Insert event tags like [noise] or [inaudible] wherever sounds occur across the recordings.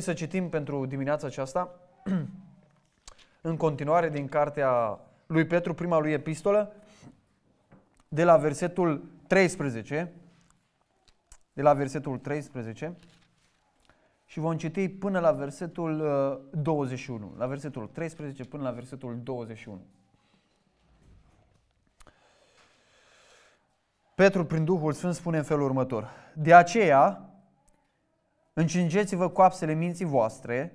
venit să citim pentru dimineața aceasta, [clears throat] în continuare din cartea lui Petru, prima lui epistolă, de la versetul 13, de la versetul 13 și vom citi până la versetul 21, uh, la versetul 13 până la versetul 21. Petru, prin Duhul Sfânt, spune în felul următor. De aceea, încingeți-vă coapsele minții voastre,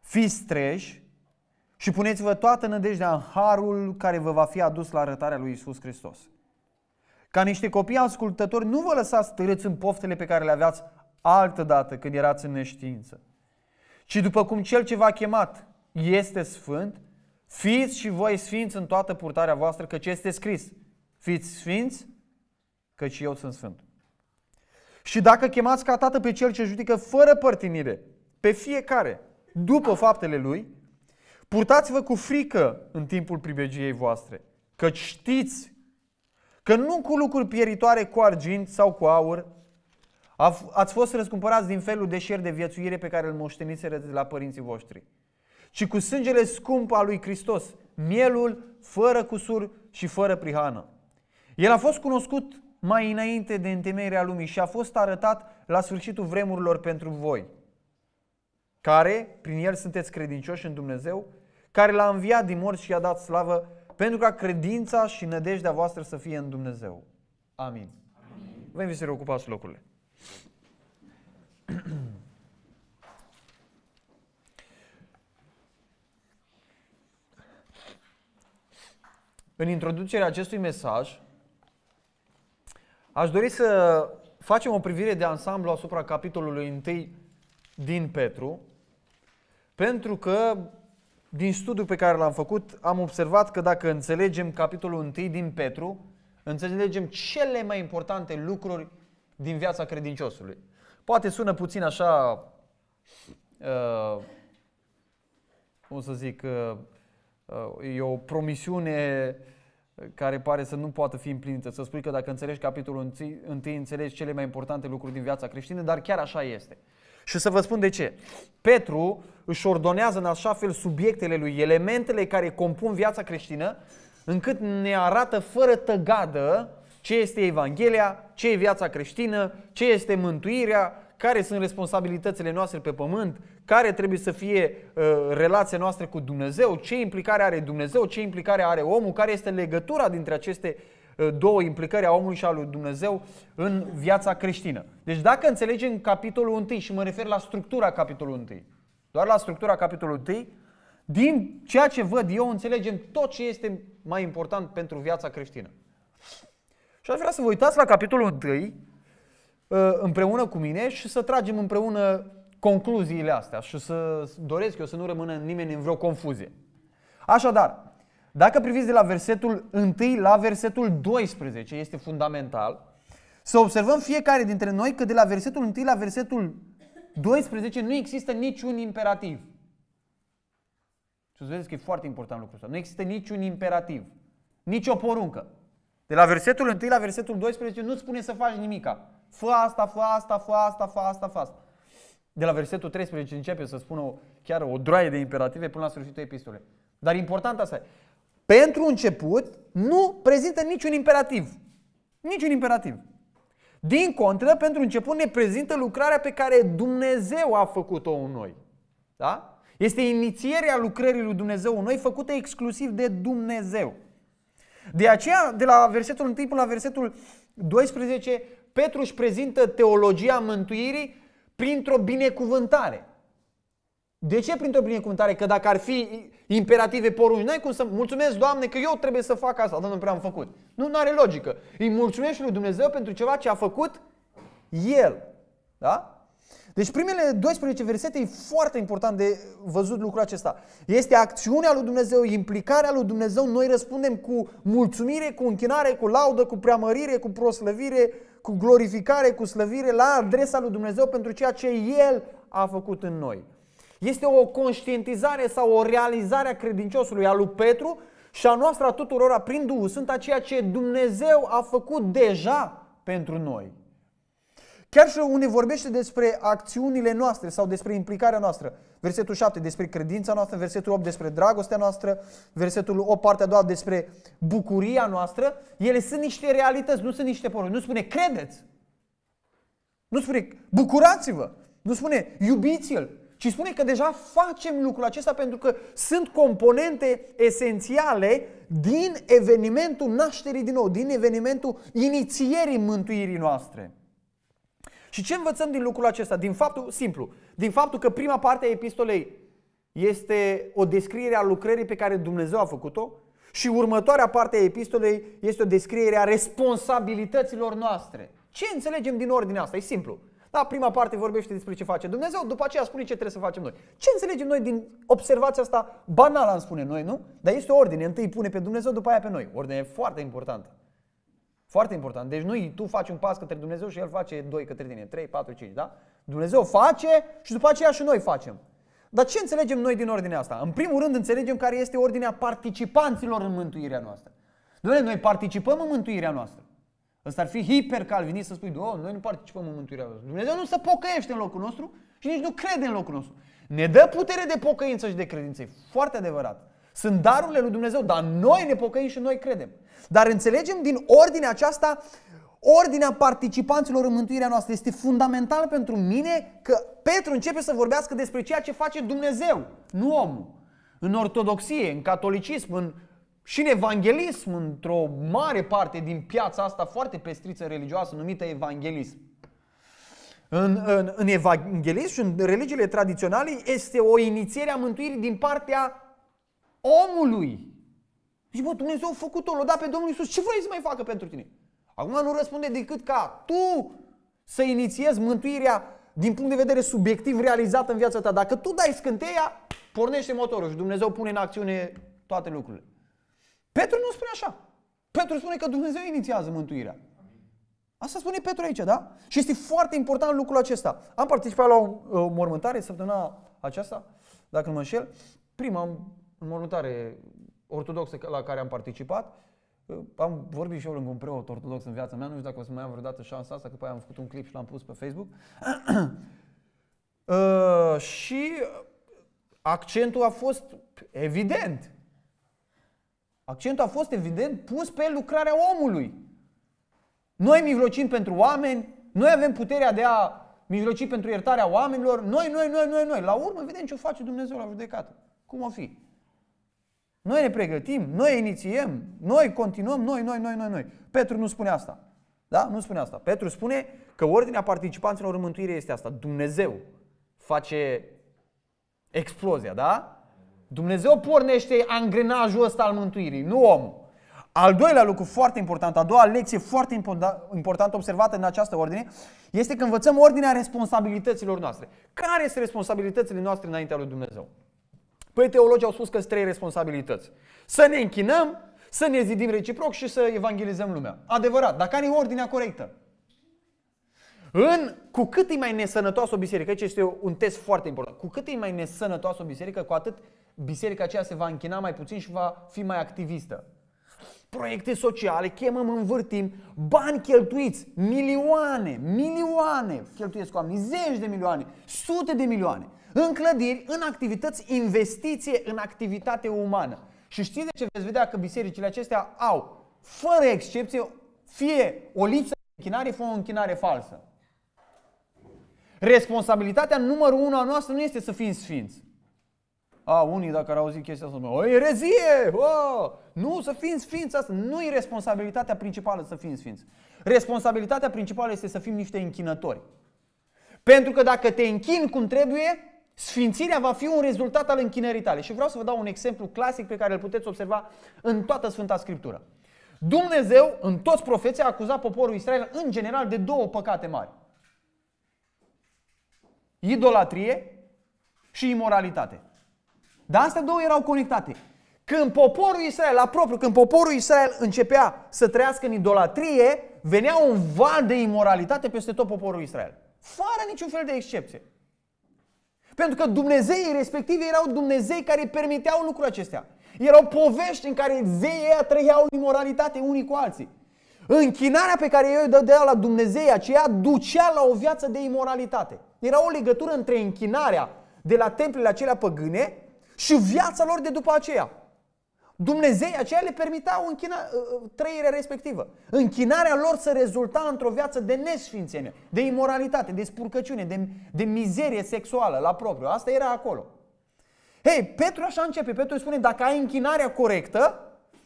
fiți treji și puneți-vă toată nădejdea în harul care vă va fi adus la arătarea lui Isus Hristos. Ca niște copii ascultători, nu vă lăsați târâți în poftele pe care le aveați altă dată când erați în neștiință, ci după cum Cel ce v-a chemat este sfânt, fiți și voi sfinți în toată purtarea voastră, căci este scris, fiți sfinți, căci eu sunt sfânt. Și dacă chemați ca tată pe cel ce judecă fără părtinire, pe fiecare, după faptele lui, purtați-vă cu frică în timpul pribegiei voastre, că știți că nu cu lucruri pieritoare cu argint sau cu aur ați fost răscumpărați din felul de șer de viețuire pe care îl moșteniseră de la părinții voștri, ci cu sângele scump al lui Hristos, mielul fără cusur și fără prihană. El a fost cunoscut mai înainte de întemeierea lumii și a fost arătat la sfârșitul vremurilor pentru voi, care, prin el sunteți credincioși în Dumnezeu, care l-a înviat din morți și i-a dat slavă, pentru ca credința și nădejdea voastră să fie în Dumnezeu. Amin. Amin. Vă invit să reocupați locurile. În introducerea acestui mesaj, Aș dori să facem o privire de ansamblu asupra capitolului 1 din Petru, pentru că din studiul pe care l-am făcut am observat că dacă înțelegem capitolul 1 din Petru, înțelegem cele mai importante lucruri din viața credinciosului. Poate sună puțin așa, uh, cum să zic, uh, uh, e o promisiune uh, care pare să nu poată fi împlinită. Să spui că dacă înțelegi capitolul întâi, înțelegi cele mai importante lucruri din viața creștină, dar chiar așa este. Și să vă spun de ce. Petru își ordonează în așa fel subiectele lui, elementele care compun viața creștină, încât ne arată fără tăgadă ce este Evanghelia, ce e viața creștină, ce este mântuirea, care sunt responsabilitățile noastre pe pământ, care trebuie să fie uh, relația noastră cu Dumnezeu, ce implicare are Dumnezeu, ce implicare are omul, care este legătura dintre aceste uh, două implicări a omului și a lui Dumnezeu în viața creștină. Deci dacă înțelegem capitolul 1 și mă refer la structura capitolului 1, doar la structura capitolului 1, din ceea ce văd eu înțelegem tot ce este mai important pentru viața creștină. Și aș vrea să vă uitați la capitolul 1, Uh, împreună cu mine și să tragem împreună concluziile astea și să doresc eu să nu rămână nimeni în vreo confuzie. Așadar, dacă priviți de la versetul 1 la versetul 12, este fundamental, să observăm fiecare dintre noi că de la versetul 1 la versetul 12 nu există niciun imperativ. Și să vedeți că e foarte important lucrul ăsta. Nu există niciun imperativ, nicio poruncă. De la versetul 1 la versetul 12 nu spune să faci nimica. Fă asta, fă asta, fă asta, fă asta, fă asta. De la versetul 13 începe să spună o, chiar o droaie de imperative până la sfârșitul epistolei. Dar important asta e. Pentru început, nu prezintă niciun imperativ. Niciun imperativ. Din contră, pentru început ne prezintă lucrarea pe care Dumnezeu a făcut-o în noi. Da? Este inițierea lucrării lui Dumnezeu în noi, făcută exclusiv de Dumnezeu. De aceea, de la versetul 1 până la versetul 12, Petru își prezintă teologia mântuirii printr-o binecuvântare. De ce printr-o binecuvântare? Că dacă ar fi imperative porunci, n-ai cum să mulțumesc, Doamne, că eu trebuie să fac asta, dar nu prea am făcut. Nu, nu are logică. Îi mulțumesc lui Dumnezeu pentru ceva ce a făcut El. Da? Deci primele 12 versete e foarte important de văzut lucrul acesta. Este acțiunea lui Dumnezeu, implicarea lui Dumnezeu, noi răspundem cu mulțumire, cu închinare, cu laudă, cu preamărire, cu proslăvire, cu glorificare, cu slăvire la adresa lui Dumnezeu pentru ceea ce El a făcut în noi. Este o conștientizare sau o realizare a credinciosului, a lui Petru și a noastră a tuturora prin Duhul Sfânt a ceea ce Dumnezeu a făcut deja pentru noi. Chiar și unde vorbește despre acțiunile noastre sau despre implicarea noastră. Versetul 7 despre credința noastră, versetul 8 despre dragostea noastră, versetul 8 partea a doua despre bucuria noastră. Ele sunt niște realități, nu sunt niște poruni. Nu spune credeți. Nu spune bucurați-vă. Nu spune iubiți-l. Ci spune că deja facem lucrul acesta pentru că sunt componente esențiale din evenimentul nașterii din nou, din evenimentul inițierii mântuirii noastre. Și ce învățăm din lucrul acesta? Din faptul simplu, din faptul că prima parte a epistolei este o descriere a lucrării pe care Dumnezeu a făcut-o și următoarea parte a epistolei este o descriere a responsabilităților noastre. Ce înțelegem din ordinea asta? E simplu. Da, prima parte vorbește despre ce face Dumnezeu, după aceea spune ce trebuie să facem noi. Ce înțelegem noi din observația asta banală, am spune noi, nu? Dar este o ordine. Întâi pune pe Dumnezeu, după aia pe noi. Ordine foarte importantă. Foarte important. Deci nu tu faci un pas către Dumnezeu și El face doi către tine, trei, patru, cinci, da? Dumnezeu face și după aceea și noi facem. Dar ce înțelegem noi din ordinea asta? În primul rând înțelegem care este ordinea participanților în mântuirea noastră. Dom'le, noi participăm în mântuirea noastră. Ăsta ar fi hipercalvinist să spui, oh, noi nu participăm în mântuirea noastră. Dumnezeu nu se pocăiește în locul nostru și nici nu crede în locul nostru. Ne dă putere de pocăință și de credință. E foarte adevărat. Sunt darurile lui Dumnezeu, dar noi ne pocăim și noi credem. Dar înțelegem din ordinea aceasta, ordinea participanților în mântuirea noastră. Este fundamental pentru mine că Petru începe să vorbească despre ceea ce face Dumnezeu, nu omul. În ortodoxie, în catolicism, în și în evanghelism, într-o mare parte din piața asta foarte pestriță religioasă numită evanghelism. În, în, în evanghelism și în religiile tradiționale este o inițiere a mântuirii din partea omului. Și bă, Dumnezeu a făcut-o, l-a dat pe Domnul Iisus, Ce vrei să mai facă pentru tine? Acum nu răspunde decât ca tu să inițiezi mântuirea din punct de vedere subiectiv realizată în viața ta. Dacă tu dai scânteia, pornește motorul și Dumnezeu pune în acțiune toate lucrurile. Petru nu spune așa. Petru spune că Dumnezeu inițiază mântuirea. Asta spune Petru aici, da? Și este foarte important lucrul acesta. Am participat la o, o mormântare săptămâna aceasta, dacă nu mă înșel. Prima mormântare ortodoxă la care am participat. Eh, am vorbit și eu lângă un preot ortodox în viața mea, nu știu dacă o să mai am vreodată șansa asta, că pe aia am făcut un clip și l-am pus pe Facebook. uh, [clears throat] și accentul a fost evident. Accentul a fost evident pus pe lucrarea omului. Noi mijlocim pentru oameni, noi avem puterea de a mijloci pentru iertarea oamenilor, noi, noi, noi, noi, noi. La urmă vedem ce face Dumnezeu la judecată. Cum o fi? Noi ne pregătim, noi inițiem, noi continuăm, noi, noi, noi, noi, noi. Petru nu spune asta. Da? Nu spune asta. Petru spune că ordinea participanților în mântuire este asta. Dumnezeu face explozia, da? Dumnezeu pornește angrenajul ăsta al mântuirii, nu omul. Al doilea lucru foarte important, a doua lecție foarte importantă observată în această ordine, este că învățăm ordinea responsabilităților noastre. Care sunt responsabilitățile noastre înaintea lui Dumnezeu? Păi teologii au spus că sunt trei responsabilități. Să ne închinăm, să ne zidim reciproc și să evangelizăm lumea. Adevărat, dar care e ordinea corectă? În, cu cât e mai nesănătoasă o biserică, aici este un test foarte important, cu cât e mai nesănătoasă o biserică, cu atât biserica aceea se va închina mai puțin și va fi mai activistă. Proiecte sociale, chemăm, învârtim, bani cheltuiți, milioane, milioane cheltuiesc oamenii, zeci de milioane, sute de milioane în clădiri, în activități, investiție în activitate umană. Și știți de ce veți vedea că bisericile acestea au, fără excepție, fie o lipsă de închinare, fie o închinare falsă. Responsabilitatea numărul unu a noastră nu este să fim sfinți. A, unii dacă ar auzi chestia asta, o erezie! O! Nu, să fim sfinți asta. Nu e responsabilitatea principală să fim sfinți. Responsabilitatea principală este să fim niște închinători. Pentru că dacă te închin cum trebuie, Sfințirea va fi un rezultat al închinării tale. Și vreau să vă dau un exemplu clasic pe care îl puteți observa în toată Sfânta Scriptură. Dumnezeu, în toți profeții, a acuzat poporul Israel în general de două păcate mari. Idolatrie și imoralitate. Dar astea două erau conectate. Când poporul Israel, la propriu, când poporul Israel începea să trăiască în idolatrie, venea un val de imoralitate peste tot poporul Israel. Fără niciun fel de excepție. Pentru că Dumnezeii respectivi erau Dumnezei care permiteau lucrurile acestea. Erau povești în care zeii ăia trăiau imoralitate unii cu alții. Închinarea pe care ei o dădeau la Dumnezei aceea ducea la o viață de imoralitate. Era o legătură între închinarea de la templele acelea păgâne și viața lor de după aceea. Dumnezei aceia le permiteau închina, uh, uh, trăirea respectivă. Închinarea lor să rezulta într-o viață de nesfințenie, de imoralitate, de spurcăciune, de, de mizerie sexuală la propriu. Asta era acolo. Hei, Petru așa începe. Petru spune, dacă ai închinarea corectă,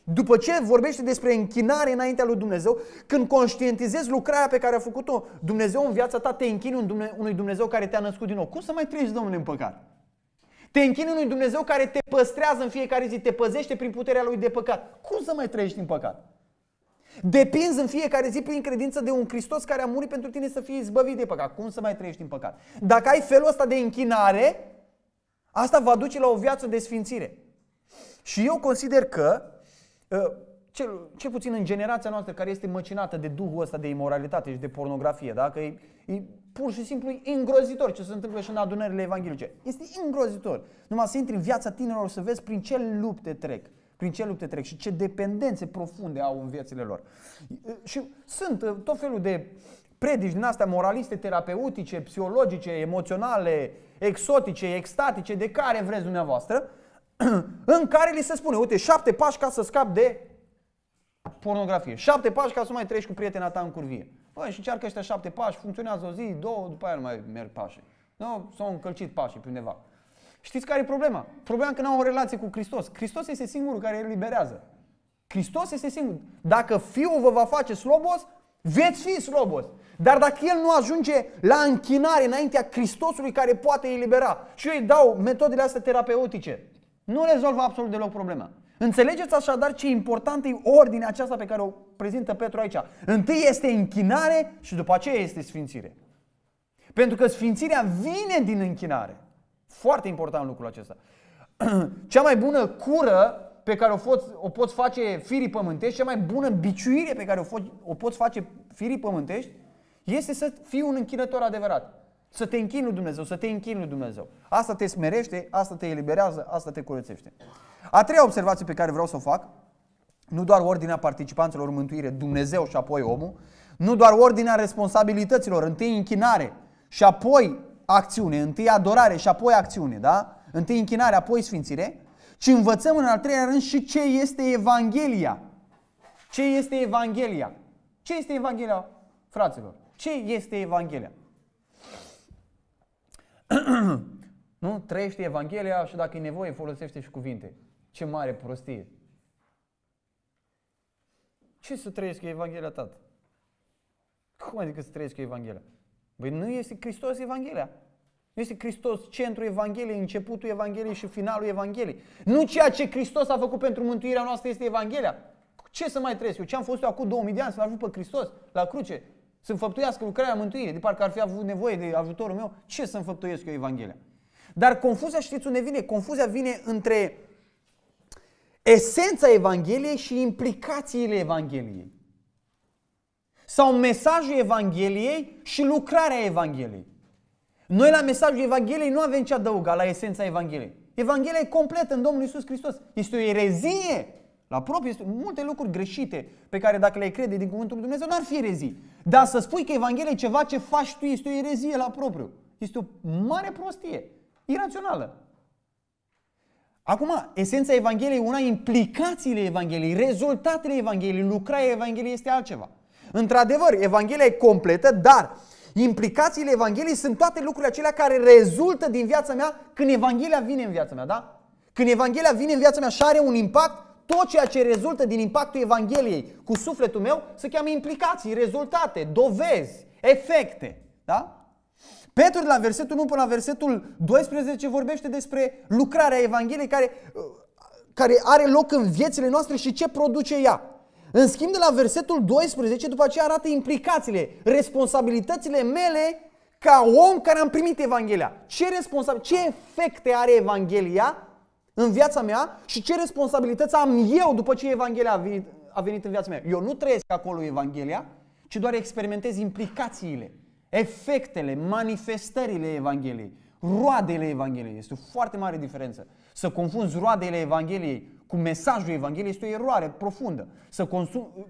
după ce vorbește despre închinare înaintea lui Dumnezeu, când conștientizezi lucrarea pe care a făcut-o Dumnezeu în viața ta, te închini unui Dumnezeu care te-a născut din nou. Cum să mai treci, domnule, în păcat? Te închini unui Dumnezeu care te păstrează în fiecare zi, te păzește prin puterea lui de păcat. Cum să mai trăiești în păcat? Depinzi în fiecare zi prin credință de un Hristos care a murit pentru tine să fie izbăvit de păcat. Cum să mai trăiești în păcat? Dacă ai felul ăsta de închinare, asta va duce la o viață de sfințire. Și eu consider că, ă, cel, cel puțin în generația noastră care este măcinată de duhul ăsta de imoralitate și de pornografie, da? că e, e pur și simplu îngrozitor ce se întâmplă și în adunările evanghelice. Este îngrozitor. Numai să intri în viața tinerilor să vezi prin ce lupte trec. Prin ce lupte trec și ce dependențe profunde au în viețile lor. Și sunt uh, tot felul de predici din astea moraliste, terapeutice, psihologice, emoționale, exotice, extatice, de care vreți dumneavoastră, [clears throat] în care li se spune, uite, șapte pași ca să scap de pornografie, șapte pași ca să mai treci cu prietena ta în curvie, Bă, păi, și încearcă ăștia șapte pași, funcționează o zi, două, după aia nu mai merg pașii. Nu, s-au încălcit pașii pe undeva. Știți care e problema? Problema că nu au o relație cu Hristos. Hristos este singurul care îl liberează. Hristos este singur. Dacă Fiul vă va face slobos, veți fi slobos. Dar dacă el nu ajunge la închinare înaintea Hristosului care poate elibera, și eu îi dau metodele astea terapeutice, nu rezolvă absolut deloc problema. Înțelegeți așadar ce importantă e ordinea aceasta pe care o prezintă Petru aici. Întâi este închinare și după aceea este sfințire. Pentru că sfințirea vine din închinare. Foarte important lucrul acesta. [clears throat] Cea mai bună cură pe care o, poți, o poți face firii pământești, cea mai bună biciuire pe care o, foți, o poți face firii pământești, este să fii un închinător adevărat. Să te închini lui Dumnezeu, să te închini lui Dumnezeu. Asta te smerește, asta te eliberează, asta te curățește. A treia observație pe care vreau să o fac, nu doar ordinea participanților mântuire, Dumnezeu și apoi omul, nu doar ordinea responsabilităților, întâi închinare și apoi acțiune, întâi adorare și apoi acțiune, da? Întâi închinare, apoi sfințire, ci învățăm în al treilea rând și ce este Evanghelia. Ce este Evanghelia? Ce este Evanghelia, fraților? Ce este Evanghelia? nu? Trăiește Evanghelia și dacă e nevoie folosește și cuvinte. Ce mare prostie! Ce să trăiesc Evanghelia, tată? Cum adică să trăiesc Evanghelia? Băi, nu este Hristos Evanghelia. Nu este Hristos centrul Evangheliei, începutul Evangheliei și finalul Evangheliei. Nu ceea ce Hristos a făcut pentru mântuirea noastră este Evanghelia. Ce să mai trăiesc eu? Ce am fost eu acum 2000 de ani să-L ajut pe Hristos la cruce? să înfăptuiască lucrarea mântuirii, de parcă ar fi avut nevoie de ajutorul meu, ce să înfăptuiesc eu Evanghelia? Dar confuzia știți unde vine? Confuzia vine între esența Evangheliei și implicațiile Evangheliei. Sau mesajul Evangheliei și lucrarea Evangheliei. Noi la mesajul Evangheliei nu avem ce adăuga la esența Evangheliei. Evanghelia e completă în Domnul Isus Hristos. Este o erezie la proprie, multe lucruri greșite pe care dacă le crede din cuvântul lui Dumnezeu n-ar fi erezii. Dar să spui că Evanghelia e ceva ce faci tu este o erezie la propriu. Este o mare prostie, irațională. Acum, esența Evangheliei, una implicațiile Evangheliei, rezultatele Evangheliei, lucrarea Evangheliei este altceva. Într-adevăr, Evanghelia e completă, dar implicațiile Evangheliei sunt toate lucrurile acelea care rezultă din viața mea când Evanghelia vine în viața mea, da? Când Evanghelia vine în viața mea și are un impact, tot ceea ce rezultă din impactul Evangheliei cu sufletul meu se cheamă implicații, rezultate, dovezi, efecte. Da? Petru de la versetul 1 până la versetul 12 vorbește despre lucrarea Evangheliei care, uh, care are loc în viețile noastre și ce produce ea. În schimb, de la versetul 12, după aceea arată implicațiile, responsabilitățile mele ca om care am primit Evanghelia. Ce, responsabil, ce efecte are Evanghelia în viața mea și ce responsabilități am eu după ce Evanghelia a venit în viața mea. Eu nu trăiesc acolo Evanghelia, ci doar experimentez implicațiile, efectele, manifestările Evangheliei, roadele Evangheliei. Este o foarte mare diferență. Să confunzi roadele Evangheliei cu mesajul Evangheliei este o eroare profundă. Să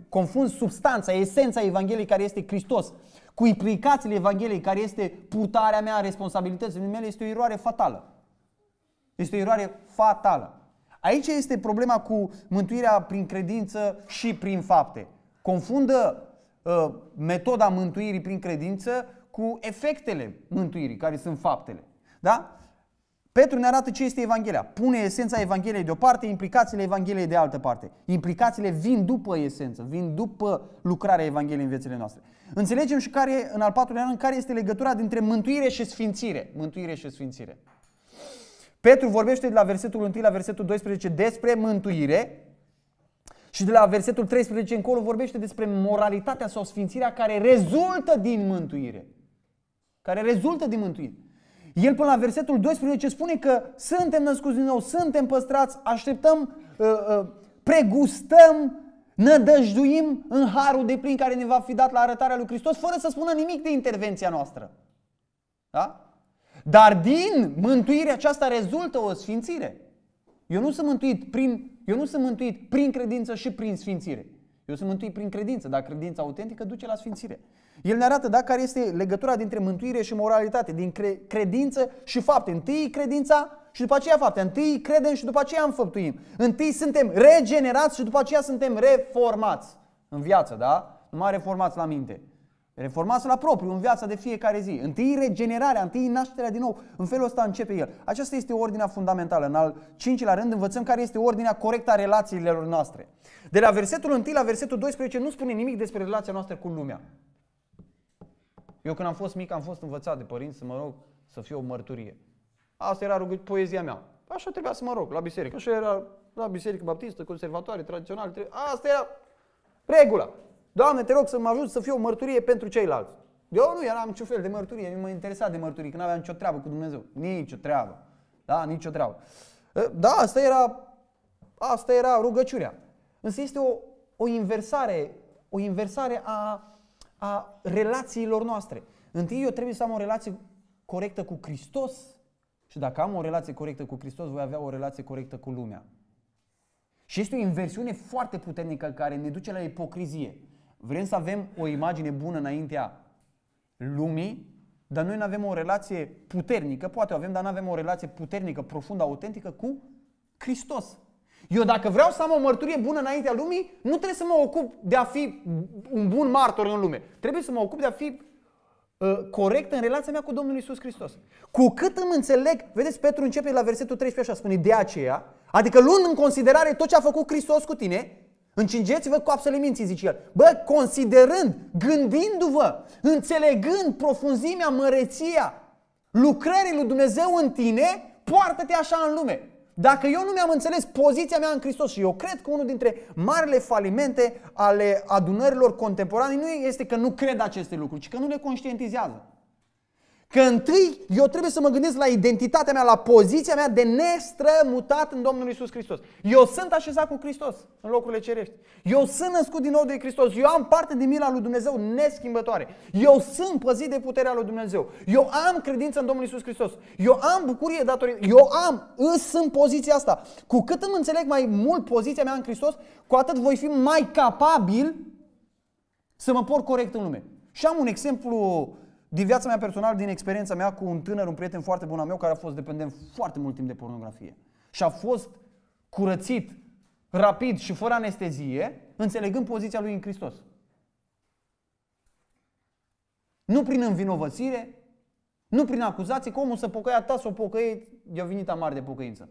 confunzi substanța, esența Evangheliei care este Hristos, cu implicațiile Evangheliei care este purtarea mea, responsabilitățile mele, este o eroare fatală. Este o eroare fatală. Aici este problema cu mântuirea prin credință și prin fapte. Confundă uh, metoda mântuirii prin credință cu efectele mântuirii, care sunt faptele. Da? Petru ne arată ce este Evanghelia. Pune esența Evangheliei de o parte, implicațiile Evangheliei de altă parte. Implicațiile vin după esență, vin după lucrarea Evangheliei în viețile noastre. Înțelegem și care, în al patrulea an, care este legătura dintre mântuire și sfințire. Mântuire și sfințire. Petru vorbește de la versetul 1 la versetul 12 despre mântuire și de la versetul 13 încolo vorbește despre moralitatea sau sfințirea care rezultă din mântuire. Care rezultă din mântuire. El până la versetul 12 spune că suntem născuți din nou, suntem păstrați, așteptăm, uh, uh, pregustăm, nădăjduim în harul de plin care ne va fi dat la arătarea lui Hristos fără să spună nimic de intervenția noastră. Da? Dar din mântuirea aceasta rezultă o sfințire. Eu nu sunt mântuit prin, eu nu sunt mântuit prin credință și prin sfințire. Eu sunt mântuit prin credință, dar credința autentică duce la sfințire. El ne arată da, care este legătura dintre mântuire și moralitate, din cre- credință și fapte. Întâi credința și după aceea fapte. Întâi credem și după aceea înfăptuim. Întâi suntem regenerați și după aceea suntem reformați în viață, da? Nu mai reformați la minte. Reformați la propriu, în viața de fiecare zi. Întâi regenerarea, întâi nașterea din nou. În felul ăsta începe el. Aceasta este ordinea fundamentală. În al cincilea rând învățăm care este ordinea corectă a relațiilor noastre. De la versetul 1 la versetul 12 nu spune nimic despre relația noastră cu lumea. Eu când am fost mic am fost învățat de părinți să mă rog să fiu o mărturie. Asta era rugă, poezia mea. Așa trebuia să mă rog la biserică. Așa era la biserică baptistă, conservatoare, tradițională. Asta era regula. Doamne, te rog să mă ajut să fiu o mărturie pentru ceilalți. Eu nu eram niciun fel de mărturie, nu mă interesa de mărturie, că nu aveam nicio treabă cu Dumnezeu. Nicio treabă. Da, nicio treabă. Eh, da, asta era, asta era rugăciunea. Însă este o, o inversare, o inversare a, a relațiilor noastre. Întâi eu trebuie să am o relație corectă cu Hristos și dacă am o relație corectă cu Hristos, voi avea o relație corectă cu lumea. Și este o inversiune foarte puternică care ne duce la ipocrizie. Vrem să avem o imagine bună înaintea lumii, dar noi nu avem o relație puternică, poate o avem, dar nu avem o relație puternică, profundă, autentică cu Hristos. Eu dacă vreau să am o mărturie bună înaintea lumii, nu trebuie să mă ocup de a fi un bun martor în lume. Trebuie să mă ocup de a fi uh, corect în relația mea cu Domnul Isus Hristos. Cu cât îmi înțeleg, vedeți, Petru începe la versetul 13 așa, spune de aceea, adică luând în considerare tot ce a făcut Hristos cu tine, Încingeți-vă coapsele minții, zice el. Bă, considerând, gândindu-vă, înțelegând profunzimea, măreția lucrării lui Dumnezeu în tine, poartă-te așa în lume. Dacă eu nu mi-am înțeles poziția mea în Hristos și eu cred că unul dintre marile falimente ale adunărilor contemporane nu este că nu cred aceste lucruri, ci că nu le conștientizează. Că întâi eu trebuie să mă gândesc la identitatea mea, la poziția mea de nestrămutat în Domnul Isus Hristos. Eu sunt așezat cu Hristos în locurile cerești. Eu sunt născut din nou de Hristos. Eu am parte din mila lui Dumnezeu neschimbătoare. Eu sunt păzit de puterea lui Dumnezeu. Eu am credință în Domnul Isus Hristos. Eu am bucurie datorită. Eu am, îs în poziția asta. Cu cât îmi înțeleg mai mult poziția mea în Hristos, cu atât voi fi mai capabil să mă port corect în lume. Și am un exemplu din viața mea personală, din experiența mea cu un tânăr, un prieten foarte bun al meu, care a fost dependent foarte mult timp de pornografie și a fost curățit rapid și fără anestezie, înțelegând poziția lui în Hristos. Nu prin învinovățire, nu prin acuzații, că omul să pocăia ta, să o pocăie, i-a venit amar de pocăință.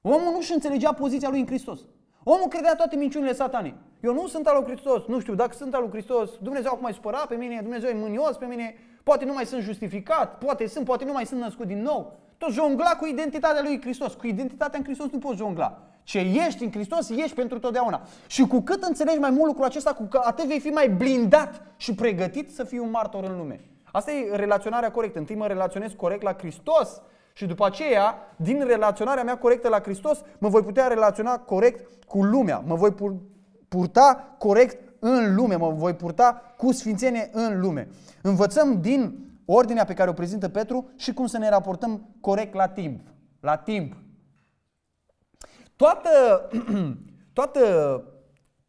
Omul nu-și înțelegea poziția lui în Hristos. Omul credea toate minciunile satanei. Eu nu sunt al lui Hristos, nu știu, dacă sunt al lui Hristos, Dumnezeu acum mai supărat pe mine, Dumnezeu e mânios pe mine, poate nu mai sunt justificat, poate sunt, poate nu mai sunt născut din nou. Tot jongla cu identitatea lui Hristos. Cu identitatea în Hristos nu poți jongla. Ce ești în Hristos, ești pentru totdeauna. Și cu cât înțelegi mai mult lucrul acesta, cu atât vei fi mai blindat și pregătit să fii un martor în lume. Asta e relaționarea corectă. Întâi mă relaționez corect la Hristos și după aceea, din relaționarea mea corectă la Hristos, mă voi putea relaționa corect cu lumea. Mă voi purta corect în lume, mă voi purta cu sfințenie în lume. Învățăm din ordinea pe care o prezintă Petru și cum să ne raportăm corect la timp. La timp. Toată, [clears throat] toată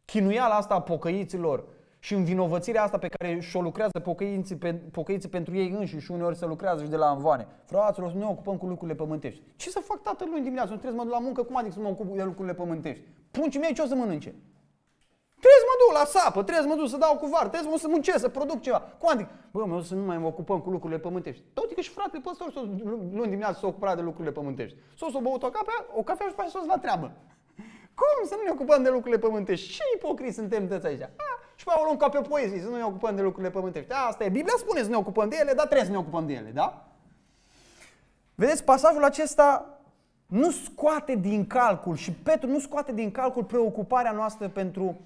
chinuiala asta a pocăiților și învinovățirea asta pe care și-o lucrează pocăiții, pe, pocăiții pentru ei înșiși și uneori se lucrează și de la anvoane. Fraților, ne ocupăm cu lucrurile pământești. Ce să fac tatăl lui dimineața? Nu trebuie să mă duc la muncă, cum adică să mă ocup de lucrurile pământești? Punci mie, ce o să mănânce? Trebuie să mă duc la sapă, trebuie să mă duc să dau cu var, trebuie să mă muncesc, să produc ceva. Cuantic. Bă, mă să nu mai mă ocupăm cu lucrurile pământești. Tot că și fratele păstor s-o, luni dimineața s-a s-o ocupat de lucrurile pământești. S-a s-o, s-o băut o cafea, o cafea și s o la treabă. Cum să nu ne ocupăm de lucrurile pământești? Ce ipocrit suntem toți aici? A, și pe o luăm ca pe poezii, poezie, să nu ne ocupăm de lucrurile pământești. Asta e. Biblia spune să ne ocupăm de ele, dar trebuie să ne ocupăm de ele, da? Vedeți, pasajul acesta nu scoate din calcul și Petru nu scoate din calcul preocuparea noastră pentru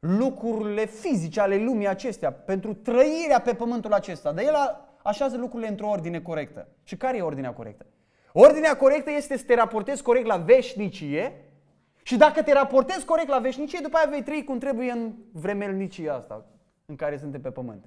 lucrurile fizice ale lumii acestea, pentru trăirea pe pământul acesta. Dar el așează lucrurile într-o ordine corectă. Și care e ordinea corectă? Ordinea corectă este să te raportezi corect la veșnicie și dacă te raportezi corect la veșnicie, după aia vei trăi cum trebuie în vremelnicia asta în care suntem pe pământ.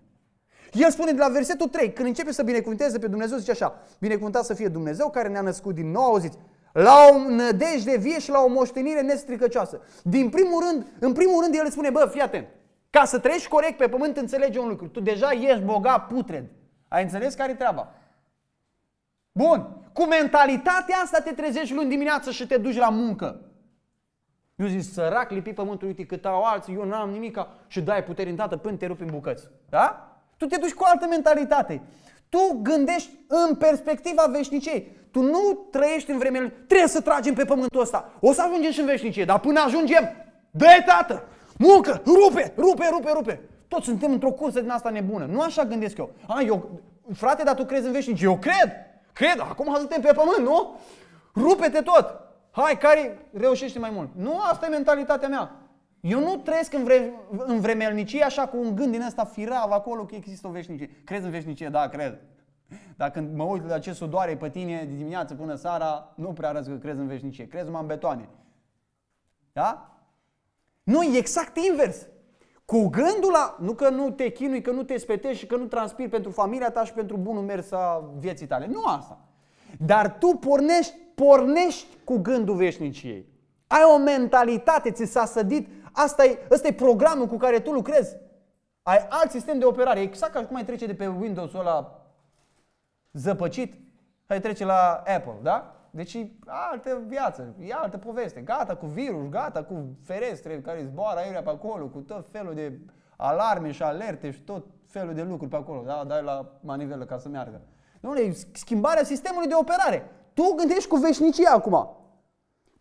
El spune de la versetul 3, când începe să binecuvânteze pe Dumnezeu, zice așa, binecuvântat să fie Dumnezeu care ne-a născut din nou, auziți, la o nădejde vie și la o moștenire nestricăcioasă. Din primul rând, în primul rând el îi spune, bă, fii atent, ca să trăiești corect pe pământ înțelege un lucru. Tu deja ești bogat putred. Ai înțeles care e treaba? Bun. Cu mentalitatea asta te trezești luni dimineață și te duci la muncă. Eu zic, sărac, lipi pământul, uite cât au alții, eu n-am nimica și dai putere în tată până te rupi în bucăți. Da? Tu te duci cu altă mentalitate. Tu gândești în perspectiva veșniciei. Tu nu trăiești în vremea lui. Trebuie să tragem pe pământul ăsta. O să ajungem și în veșnicie, dar până ajungem, dă tată! Muncă! Rupe! Rupe, rupe, rupe! Toți suntem într-o cursă din asta nebună. Nu așa gândesc eu. A, eu frate, dar tu crezi în veșnicie? Eu cred! Cred! Acum suntem pe pământ, nu? Rupe-te tot! Hai, care reușește mai mult? Nu, asta e mentalitatea mea. Eu nu trăiesc în, vre- în vremelnicie așa cu un gând din ăsta firav acolo că există o veșnicie. Crezi în veșnicie? Da, cred. Dacă mă uit la ce sudoare pe tine de dimineață până seara, nu prea arăți că crezi în veșnicie. Crezi numai în betoane. Da? Nu, e exact invers. Cu gândul la, nu că nu te chinui, că nu te spetești și că nu transpiri pentru familia ta și pentru bunul mers a vieții tale. Nu asta. Dar tu pornești, pornești cu gândul veșniciei. Ai o mentalitate, ți s-a sădit, asta e, asta e programul cu care tu lucrezi. Ai alt sistem de operare, exact ca cum ai trece de pe Windows-ul ăla zăpăcit, hai trece la Apple, da? Deci altă viață, e altă poveste. Gata cu virus, gata cu ferestre care zboară aerea pe acolo, cu tot felul de alarme și alerte și tot felul de lucruri pe acolo. Da? Dai la manivelă ca să meargă. Nu, e schimbarea sistemului de operare. Tu gândești cu veșnicia acum.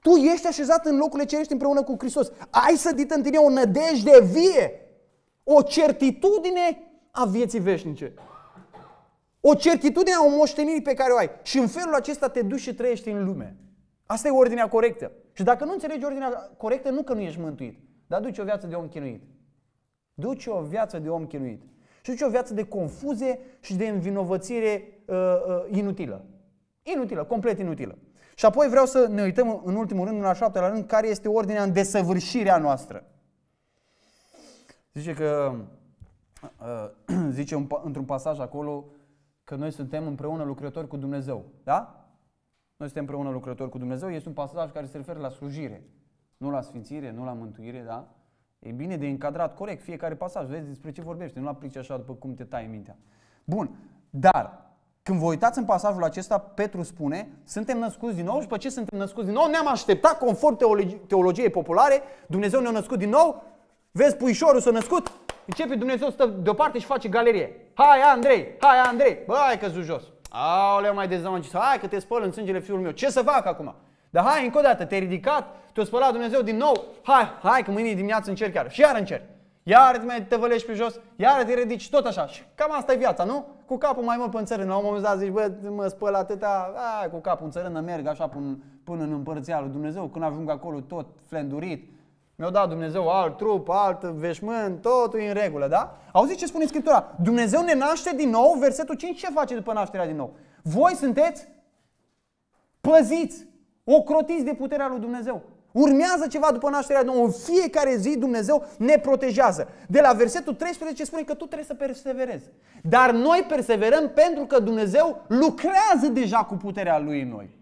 Tu ești așezat în locurile cerești împreună cu Hristos. Ai să dită în tine o nădejde vie, o certitudine a vieții veșnice. O certitudine a moștenirii pe care o ai. Și în felul acesta te duci și trăiești în lume. Asta e ordinea corectă. Și dacă nu înțelegi ordinea corectă, nu că nu ești mântuit, dar duci o viață de om chinuit. Duci o viață de om chinuit. Și duci o viață de confuzie și de învinovățire uh, uh, inutilă. Inutilă, complet inutilă. Și apoi vreau să ne uităm în ultimul rând, în al șaptelea rând, care este ordinea în desăvârșirea noastră. Zice că, uh, [clears throat] zice într-un pasaj acolo, că noi suntem împreună lucrători cu Dumnezeu. Da? Noi suntem împreună lucrători cu Dumnezeu. Este un pasaj care se referă la slujire, nu la sfințire, nu la mântuire, da? E bine de încadrat corect fiecare pasaj. Vezi despre ce vorbește, nu aplici așa după cum te tai mintea. Bun, dar când vă uitați în pasajul acesta, Petru spune, suntem născuți din nou și după ce suntem născuți din nou, ne-am așteptat, conform teologiei populare, Dumnezeu ne-a născut din nou, vezi puișorul s-a născut, începe Dumnezeu stă deoparte și face galerie. Hai Andrei, hai Andrei, bă, ai căzut jos. Aoleu, mai dezamăgit, hai că te spăl în sângele fiul meu, ce să fac acum? Dar hai, încă o dată, te-ai ridicat, te-a spălat Dumnezeu din nou, hai, hai că mâine dimineață încerc iar. Și iar încerc. Iar te mai tăvălești pe jos, iar te ridici, tot așa. Și cam asta e viața, nu? Cu capul mai mult pe țărână. La un moment dat zici, bă, mă spăl atâta, a, cu capul în țărână merg așa până, până în împărția lui Dumnezeu. Când ajung acolo tot flendurit, mi-a dat Dumnezeu alt trup, alt veșmânt, totul e în regulă, da? Auziți ce spune Scriptura? Dumnezeu ne naște din nou, versetul 5 ce face după nașterea din nou? Voi sunteți păziți, ocrotiți de puterea lui Dumnezeu. Urmează ceva după nașterea din nou. În fiecare zi Dumnezeu ne protejează. De la versetul 13 spune că tu trebuie să perseverezi. Dar noi perseverăm pentru că Dumnezeu lucrează deja cu puterea Lui în noi.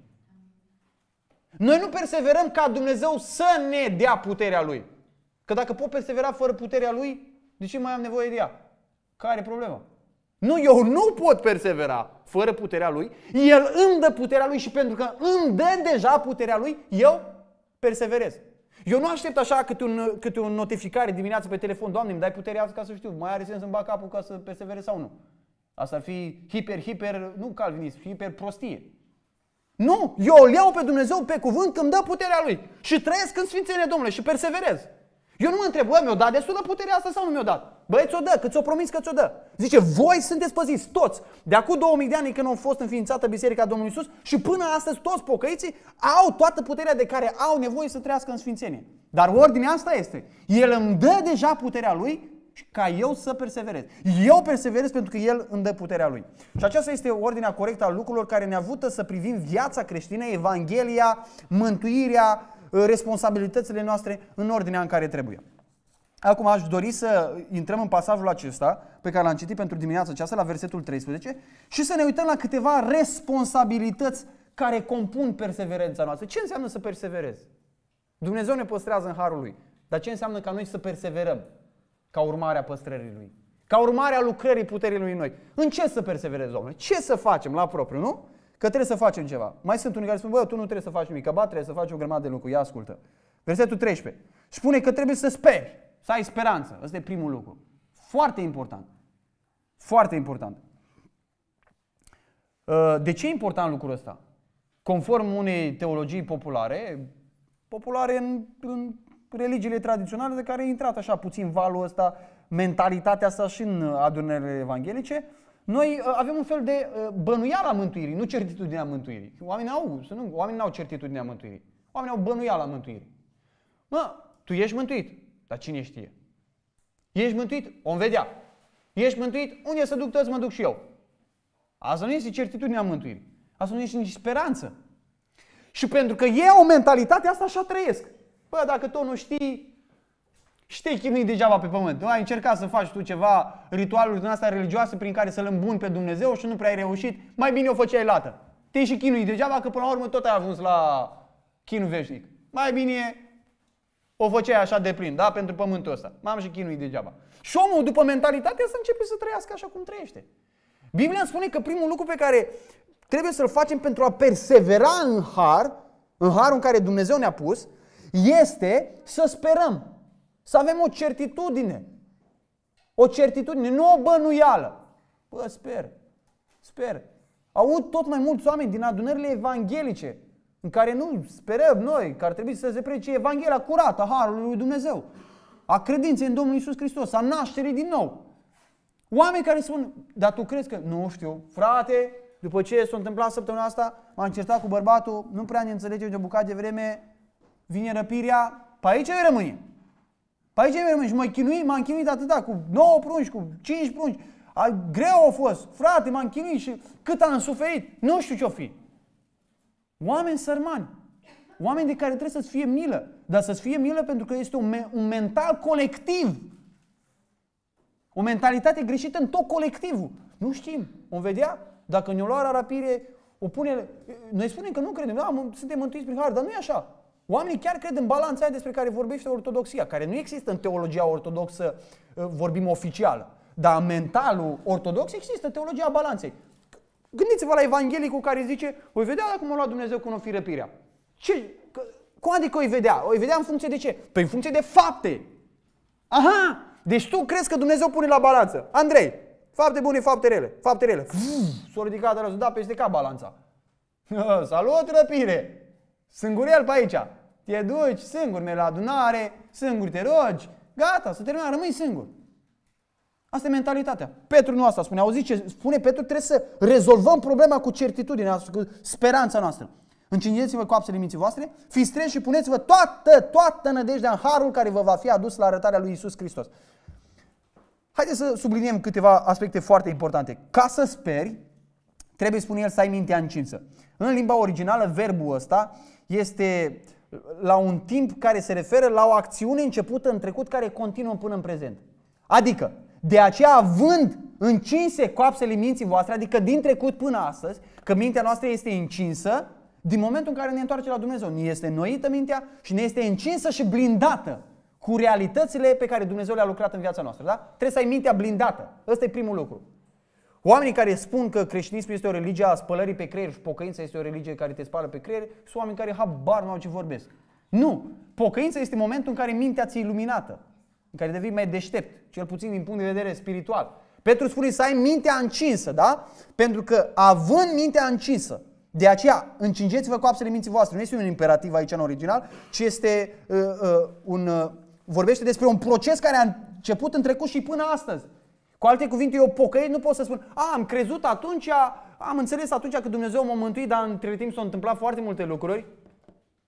Noi nu perseverăm ca Dumnezeu să ne dea puterea Lui. Că dacă pot persevera fără puterea Lui, de ce mai am nevoie de ea? Care e problema? Nu, eu nu pot persevera fără puterea Lui. El îmi dă puterea Lui și pentru că îmi dă deja puterea Lui, eu perseverez. Eu nu aștept așa câte un, câte un notificare dimineața pe telefon, Doamne, îmi dai puterea asta ca să știu, mai are sens să-mi bag capul ca să perseverez sau nu. Asta ar fi hiper, hiper, nu calvinism, hiper prostie. Nu, eu îl iau pe Dumnezeu pe cuvânt când dă puterea Lui. Și trăiesc în Sfințenie Domnului și perseverez. Eu nu mă întreb, bă, mi-o dat destulă de puterea asta sau nu mi-o dat? Băi, ți-o dă, că ți-o promis că ți-o dă. Zice, voi sunteți păziți, toți. De acum 2000 de ani când au fost înființată Biserica Domnului Isus și până astăzi toți pocăiții au toată puterea de care au nevoie să trăiască în Sfințenie. Dar ordinea asta este, El îmi dă deja puterea Lui ca eu să perseverez. Eu perseverez pentru că El îmi dă puterea Lui. Și aceasta este ordinea corectă a lucrurilor care ne ajută să privim viața creștină, Evanghelia, mântuirea, uh, responsabilitățile noastre în ordinea în care trebuie. Acum aș dori să intrăm în pasajul acesta pe care l-am citit pentru dimineața aceasta la versetul 13 și să ne uităm la câteva responsabilități care compun perseverența noastră. Ce înseamnă să perseverezi? Dumnezeu ne păstrează în harul lui. Dar ce înseamnă ca noi să perseverăm? ca urmare a păstrării lui. Ca urmare a lucrării puterii lui noi. În ce să perseverezi, domnule? Ce să facem la propriu, nu? Că trebuie să facem ceva. Mai sunt unii care spun, bă, tu nu trebuie să faci nimic, că ba, trebuie să faci o grămadă de lucruri. Ia ascultă. Versetul 13. Spune că trebuie să speri, să ai speranță. Ăsta e primul lucru. Foarte important. Foarte important. Uh, de ce e important lucrul ăsta? Conform unei teologii populare, populare în, în religiile tradiționale de care a intrat așa puțin valul ăsta, mentalitatea asta și în uh, adunările evanghelice, noi uh, avem un fel de uh, bănuială a mântuirii, nu certitudinea mântuirii. Oamenii au, să nu, oamenii au certitudinea mântuirii. Oamenii au bănuială a mântuirii. Mă, tu ești mântuit, dar cine știe? Ești mântuit? Om vedea. Ești mântuit? Unde să duc toți, mă duc și eu. Asta nu este certitudinea mântuirii. Asta nu este nici speranță. Și pentru că o mentalitate asta așa trăiesc. Bă, dacă tot nu știi, știi chinui degeaba pe pământ. Ai încercat să faci tu ceva ritualuri din asta religioase prin care să-L îmbuni pe Dumnezeu și nu prea ai reușit, mai bine o făceai lată. Te și chinui degeaba că până la urmă tot ai ajuns la chinul veșnic. Mai bine o făceai așa de plin, da, pentru pământul ăsta. M-am și chinui degeaba. Și omul, după mentalitatea să începe să trăiască așa cum trăiește. Biblia îmi spune că primul lucru pe care trebuie să-l facem pentru a persevera în har, în harul în care Dumnezeu ne-a pus, este să sperăm, să avem o certitudine. O certitudine, nu o bănuială. Bă, sper, sper. Aud tot mai mulți oameni din adunările evanghelice în care nu sperăm noi că ar trebui să se prece Evanghelia curată a Harului lui Dumnezeu, a credinței în Domnul Isus Hristos, a nașterii din nou. Oameni care spun, dar tu crezi că, nu știu, frate, după ce s-a întâmplat săptămâna asta, m-am certat cu bărbatul, nu prea ne înțelegem de o bucată de vreme, vine răpirea, pe aici îi rămâne. Pe aici îi rămâne și mă chinui, m-am chinuit atâta, da, cu 9 prunci, cu 5 prunci. A, greu a fost, frate, m-am chinuit și cât am suferit, nu știu ce-o fi. Oameni sărmani, oameni de care trebuie să-ți fie milă, dar să-ți fie milă pentru că este un, me- un mental colectiv. O mentalitate greșită în tot colectivul. Nu știm. O vedea? Dacă ne-o lua la rapire, o pune... Noi spunem că nu credem, da, suntem mântuiți prin har, dar nu e așa. Oamenii chiar cred în balanța aia despre care vorbește ortodoxia, care nu există în teologia ortodoxă, ă, vorbim oficial, dar în mentalul ortodox există teologia balanței. Gândiți-vă la Evanghelicul care zice, voi vedea dacă m-a luat Dumnezeu cu o fi răpirea. Ce? Cum adică îi vedea? O vedea în funcție de ce? Păi în funcție de fapte. Aha! Deci tu crezi că Dumnezeu pune la balanță. Andrei, fapte bune, fapte rele, fapte rele. S-a ridicat răsul, da peste cap balanța. [laughs] Salut, răpire! Sângurel pe aici. Te duci singur, mergi la adunare, singur te rogi, gata, să termină, rămâi singur. Asta e mentalitatea. Petru nu asta spune. Auzi ce spune Petru? Trebuie să rezolvăm problema cu certitudine, cu speranța noastră. Încingeți-vă apsele minții voastre, fiți treci și puneți-vă toată, toată nădejdea în harul care vă va fi adus la arătarea lui Isus Hristos. Haideți să subliniem câteva aspecte foarte importante. Ca să speri, trebuie, spune el, să ai mintea încinsă. În limba originală, verbul ăsta este la un timp care se referă la o acțiune începută în trecut care continuă până în prezent. Adică, de aceea având încinse coapsele minții voastre, adică din trecut până astăzi, că mintea noastră este încinsă, din momentul în care ne întoarcem la Dumnezeu, ne este noită mintea și ne este încinsă și blindată cu realitățile pe care Dumnezeu le-a lucrat în viața noastră. Da? Trebuie să ai mintea blindată. Ăsta e primul lucru. Oamenii care spun că creștinismul este o religie a spălării pe creier și pocăința este o religie care te spală pe creier, sunt oameni care habar nu au ce vorbesc. Nu! Pocăința este momentul în care mintea ți iluminată, în care devii mai deștept, cel puțin din punct de vedere spiritual. Petru spune să ai mintea încinsă, da? Pentru că având mintea încinsă, de aceea încingeți-vă coapsele minții voastre. Nu este un imperativ aici în original, ci este uh, uh, un... Uh, vorbește despre un proces care a început în trecut și până astăzi. Cu alte cuvinte, eu pocăiesc, nu pot să spun, a, am crezut atunci, am înțeles atunci că Dumnezeu m-a mântuit, dar între timp s-au întâmplat foarte multe lucruri.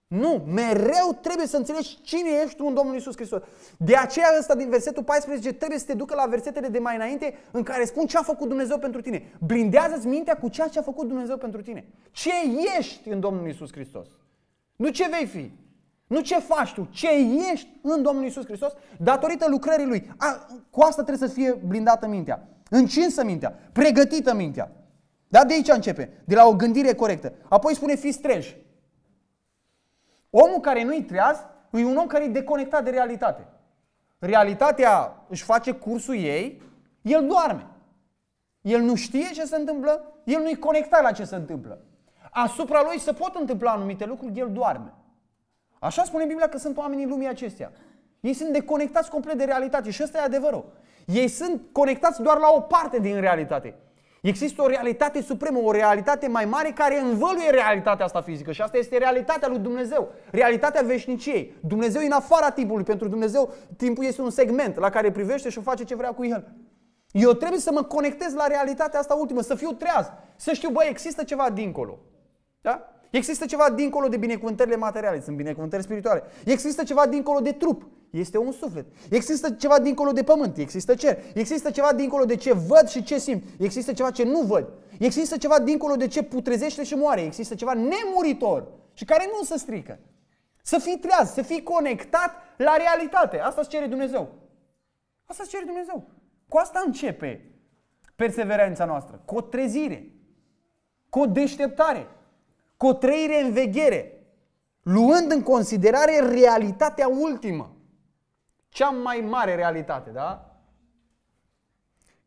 Nu, mereu trebuie să înțelegi cine ești tu în Domnul Isus Hristos. De aceea ăsta din versetul 14 trebuie să te ducă la versetele de mai înainte în care spun ce a făcut Dumnezeu pentru tine. Blindează-ți mintea cu ceea ce a făcut Dumnezeu pentru tine. Ce ești în Domnul Isus Hristos. Nu ce vei fi. Nu ce faci tu, ce ești în Domnul Isus Hristos datorită lucrării Lui. A, cu asta trebuie să fie blindată mintea, încinsă mintea, pregătită mintea. Dar de aici începe, de la o gândire corectă. Apoi spune, fiți strej. Omul care nu-i treaz e un om care e deconectat de realitate. Realitatea își face cursul ei, el doarme. El nu știe ce se întâmplă, el nu-i conectat la ce se întâmplă. Asupra lui se pot întâmpla anumite lucruri, el doarme. Așa spune Biblia că sunt oamenii lumii acestea. Ei sunt deconectați complet de realitate și ăsta e adevărul. Ei sunt conectați doar la o parte din realitate. Există o realitate supremă, o realitate mai mare care învăluie realitatea asta fizică și asta este realitatea lui Dumnezeu, realitatea veșniciei. Dumnezeu e în afara timpului, pentru Dumnezeu timpul este un segment la care privește și face ce vrea cu el. Eu trebuie să mă conectez la realitatea asta ultimă, să fiu treaz, să știu, băi, există ceva dincolo. Da? Există ceva dincolo de binecuvântările materiale, sunt binecuvântări spirituale. Există ceva dincolo de trup, este un suflet. Există ceva dincolo de pământ, există cer. Există ceva dincolo de ce văd și ce simt. Există ceva ce nu văd. Există ceva dincolo de ce putrezește și moare. Există ceva nemuritor și care nu se strică. Să fii treaz, să fii conectat la realitate. Asta îți cere Dumnezeu. Asta îți cere Dumnezeu. Cu asta începe perseverența noastră, cu o trezire, cu o deșteptare cu o trăire în veghere, luând în considerare realitatea ultimă. Cea mai mare realitate, da?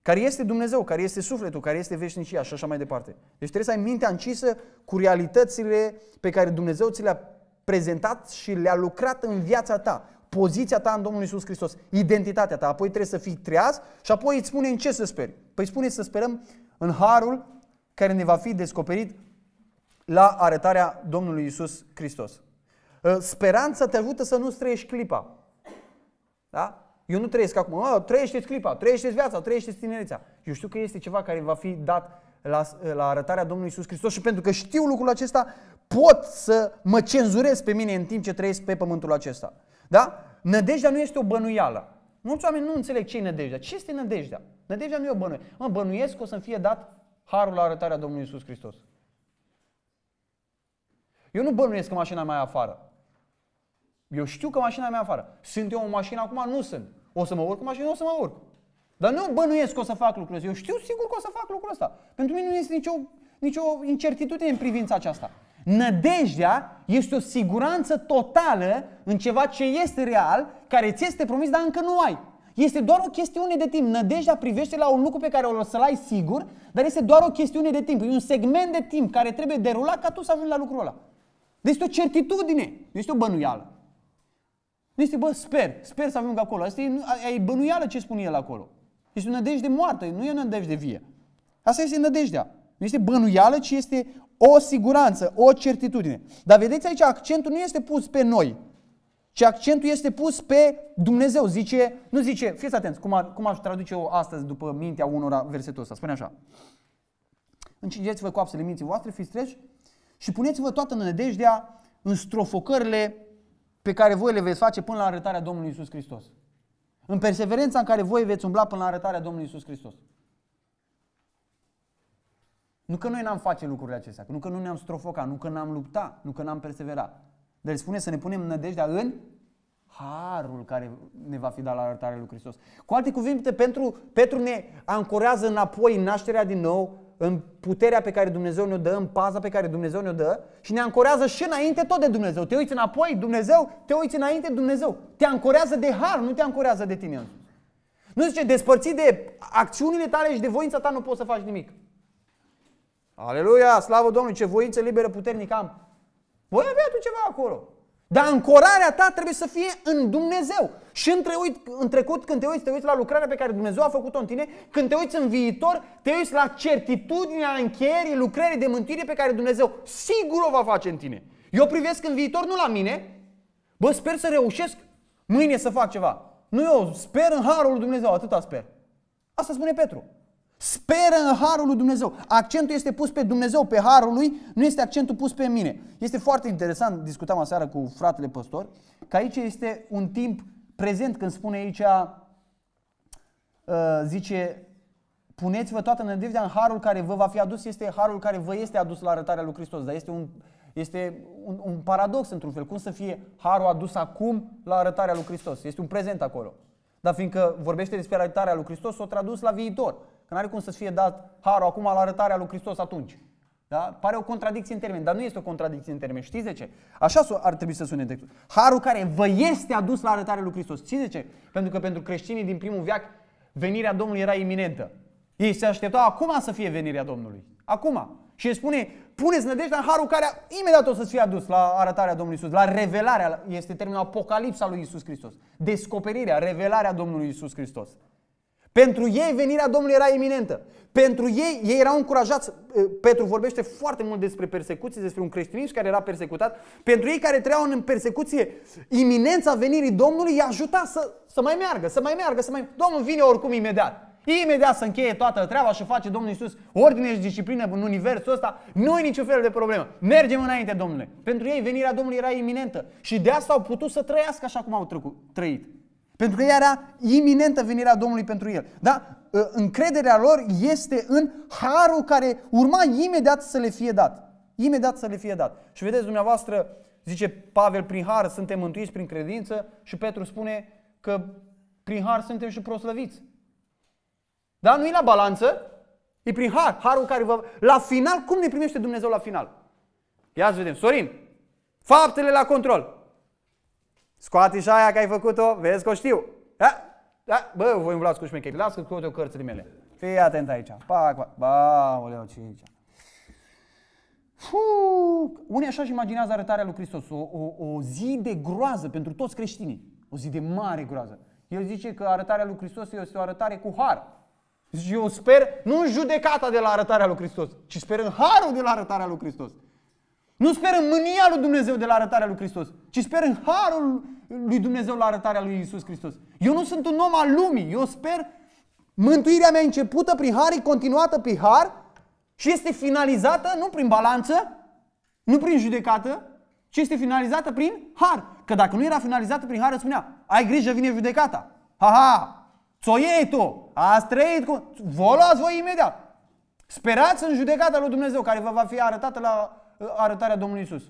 Care este Dumnezeu, care este sufletul, care este veșnicia și așa mai departe. Deci trebuie să ai mintea încisă cu realitățile pe care Dumnezeu ți le-a prezentat și le-a lucrat în viața ta poziția ta în Domnul Isus Hristos, identitatea ta. Apoi trebuie să fii treaz și apoi îți spune în ce să speri. Păi spune să sperăm în harul care ne va fi descoperit la arătarea Domnului Isus Hristos. Ă, speranța te ajută să nu trăiești clipa. Da? Eu nu trăiesc acum, oh, trăiește clipa, trăiește viața, trăiește tinerețea. Eu știu că este ceva care va fi dat la, la arătarea Domnului Isus Hristos și pentru că știu lucrul acesta, pot să mă cenzurez pe mine în timp ce trăiesc pe pământul acesta. Da? Nădejdea nu este o bănuială. Mulți oameni nu înțeleg ce e nădejdea. Ce este nădejdea? Nădejdea nu e o bănuială. Mă, bănuiesc că o să-mi fie dat harul la arătarea Domnului Isus Hristos. Eu nu bănuiesc că mașina mea e afară. Eu știu că mașina mea e afară. Sunt eu o mașină acum? Nu sunt. O să mă urc cu mașina, o să mă urc. Dar nu bănuiesc că o să fac lucrul ăsta. Eu știu sigur că o să fac lucrul ăsta. Pentru mine nu este nicio, nicio incertitudine în privința aceasta. Nădejdea este o siguranță totală în ceva ce este real, care ți este promis, dar încă nu ai. Este doar o chestiune de timp. Nădejdea privește la un lucru pe care o să-l ai sigur, dar este doar o chestiune de timp. E un segment de timp care trebuie derulat ca tu să ajungi la lucrul ăla. Deci este o certitudine, nu este o bănuială. Nu este, bă, sper, sper să ajung acolo. Asta e, e bănuială ce spune el acolo. Este o nădejde moartă, nu e o nădejde vie. Asta este nădejdea. Nu este bănuială, ci este o siguranță, o certitudine. Dar vedeți aici, accentul nu este pus pe noi, ci accentul este pus pe Dumnezeu. Zice, nu zice, fiți atenți, cum, ar, cum aș traduce eu astăzi după mintea unora versetul ăsta. Spune așa. Încingeți-vă coapsele minții voastre, fiți treci și puneți-vă toată nădejdea în strofocările pe care voi le veți face până la arătarea Domnului Isus Hristos. În perseverența în care voi veți umbla până la arătarea Domnului Isus Hristos. Nu că noi n-am face lucrurile acestea, nu că nu ne-am strofocat, nu că n-am luptat, nu că n-am perseverat. Dar spune să ne punem nădejdea în harul care ne va fi dat la arătarea lui Hristos. Cu alte cuvinte, pentru Petru ne ancorează înapoi în nașterea din nou, în puterea pe care Dumnezeu ne-o dă, în paza pe care Dumnezeu ne-o dă și ne ancorează și înainte tot de Dumnezeu. Te uiți înapoi, Dumnezeu, te uiți înainte, Dumnezeu. Te ancorează de har, nu te ancorează de tine Nu zice, despărțit de acțiunile tale și de voința ta nu poți să faci nimic. Aleluia, slavă Domnului, ce voință liberă puternică am. Voi avea tu ceva acolo. Dar ancorarea ta trebuie să fie în Dumnezeu. Și între uit, în trecut, când te uiți, te uiți la lucrarea pe care Dumnezeu a făcut-o în tine, când te uiți în viitor, te uiți la certitudinea încheierii lucrării de mântuire pe care Dumnezeu sigur o va face în tine. Eu privesc în viitor, nu la mine. Bă, sper să reușesc mâine să fac ceva. Nu eu, sper în harul lui Dumnezeu, atâta sper. Asta spune Petru. Speră în harul lui Dumnezeu. Accentul este pus pe Dumnezeu, pe harul lui, nu este accentul pus pe mine. Este foarte interesant, discutam aseară cu fratele păstor, că aici este un timp prezent când spune aici, uh, zice, puneți-vă toată nădejdea în harul care vă va fi adus, este harul care vă este adus la arătarea lui Hristos. Dar este un, este un, un paradox într-un fel. Cum să fie harul adus acum la arătarea lui Hristos? Este un prezent acolo. Dar fiindcă vorbește despre arătarea lui Hristos, o tradus la viitor. Că n-are cum să fie dat harul acum la arătarea lui Hristos atunci. Da? Pare o contradicție în termeni, dar nu este o contradicție în termeni. Știți de ce? Așa ar trebui să sune textul. Harul care vă este adus la arătarea lui Hristos. Știți de ce? Pentru că pentru creștinii din primul veac venirea Domnului era iminentă. Ei se așteptau acum să fie venirea Domnului. Acum. Și îi spune, puneți nădejdea în harul care imediat o să fie adus la arătarea Domnului Isus, la revelarea, este termenul apocalipsa lui Isus Hristos. Descoperirea, revelarea Domnului Isus Hristos. Pentru ei venirea Domnului era iminentă. Pentru ei, ei erau încurajați. Eh, Petru vorbește foarte mult despre persecuție, despre un creștinism care era persecutat. Pentru ei care trăiau în persecuție, iminența venirii Domnului îi ajuta să, să mai meargă, să mai meargă, să mai... Domnul vine oricum imediat. Imediat să încheie toată treaba și face Domnul Iisus ordine și disciplină în universul ăsta, nu e niciun fel de problemă. Mergem înainte, Domnule. Pentru ei venirea Domnului era iminentă și de asta au putut să trăiască așa cum au trăit. Pentru că ea era iminentă venirea Domnului pentru el. Da? Ă, încrederea lor este în harul care urma imediat să le fie dat. Imediat să le fie dat. Și vedeți dumneavoastră, zice Pavel, prin har suntem mântuiți prin credință și Petru spune că prin har suntem și proslăviți. Da? Nu e la balanță, e prin har. Harul care vă... La final, cum ne primește Dumnezeu la final? Ia să vedem. Sorin, faptele la control. Scoate și aia că ai făcut-o, vezi că o știu. Da? Da? Bă, voi îmi cu șmecheri, lasă că scot eu cărțile mele. Fii atent aici. Pa, pa, Ba, oleu, ce aici. Fuuu. Unii așa și imaginează arătarea lui Hristos. O, o, o zi de groază pentru toți creștinii. O zi de mare groază. El zice că arătarea lui Hristos este o arătare cu har. Și eu sper, nu în judecata de la arătarea lui Hristos, ci sper în harul de la arătarea lui Hristos. Nu sper în mânia lui Dumnezeu de la arătarea lui Hristos, ci sper în harul lui Dumnezeu la arătarea lui Isus Hristos. Eu nu sunt un om al lumii, eu sper mântuirea mea începută prin har, continuată prin har și este finalizată nu prin balanță, nu prin judecată, ci este finalizată prin har. Că dacă nu era finalizată prin har, spunea, ai grijă, vine judecata. Ha-ha, ți-o iei tu, ați trăit cu... Vă luați voi imediat. Sperați în judecata lui Dumnezeu care vă va fi arătată la arătarea Domnului Isus.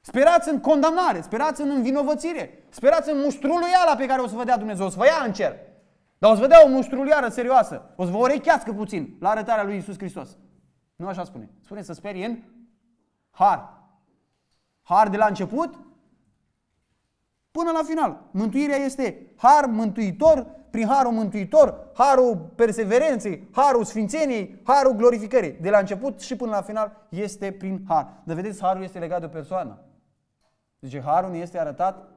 Sperați în condamnare, sperați în învinovățire, sperați în mustruluiala pe care o să vă dea Dumnezeu, o să vă ia în cer. Dar o să vă dea o iară, serioasă, o să vă orechească puțin la arătarea lui Isus Hristos. Nu așa spune. Spune să speri în har. Har de la început până la final. Mântuirea este har mântuitor prin harul mântuitor, harul perseverenței, harul sfințeniei, harul glorificării. De la început și până la final este prin har. Dar vedeți, harul este legat de o persoană. Zice, harul ne este arătat,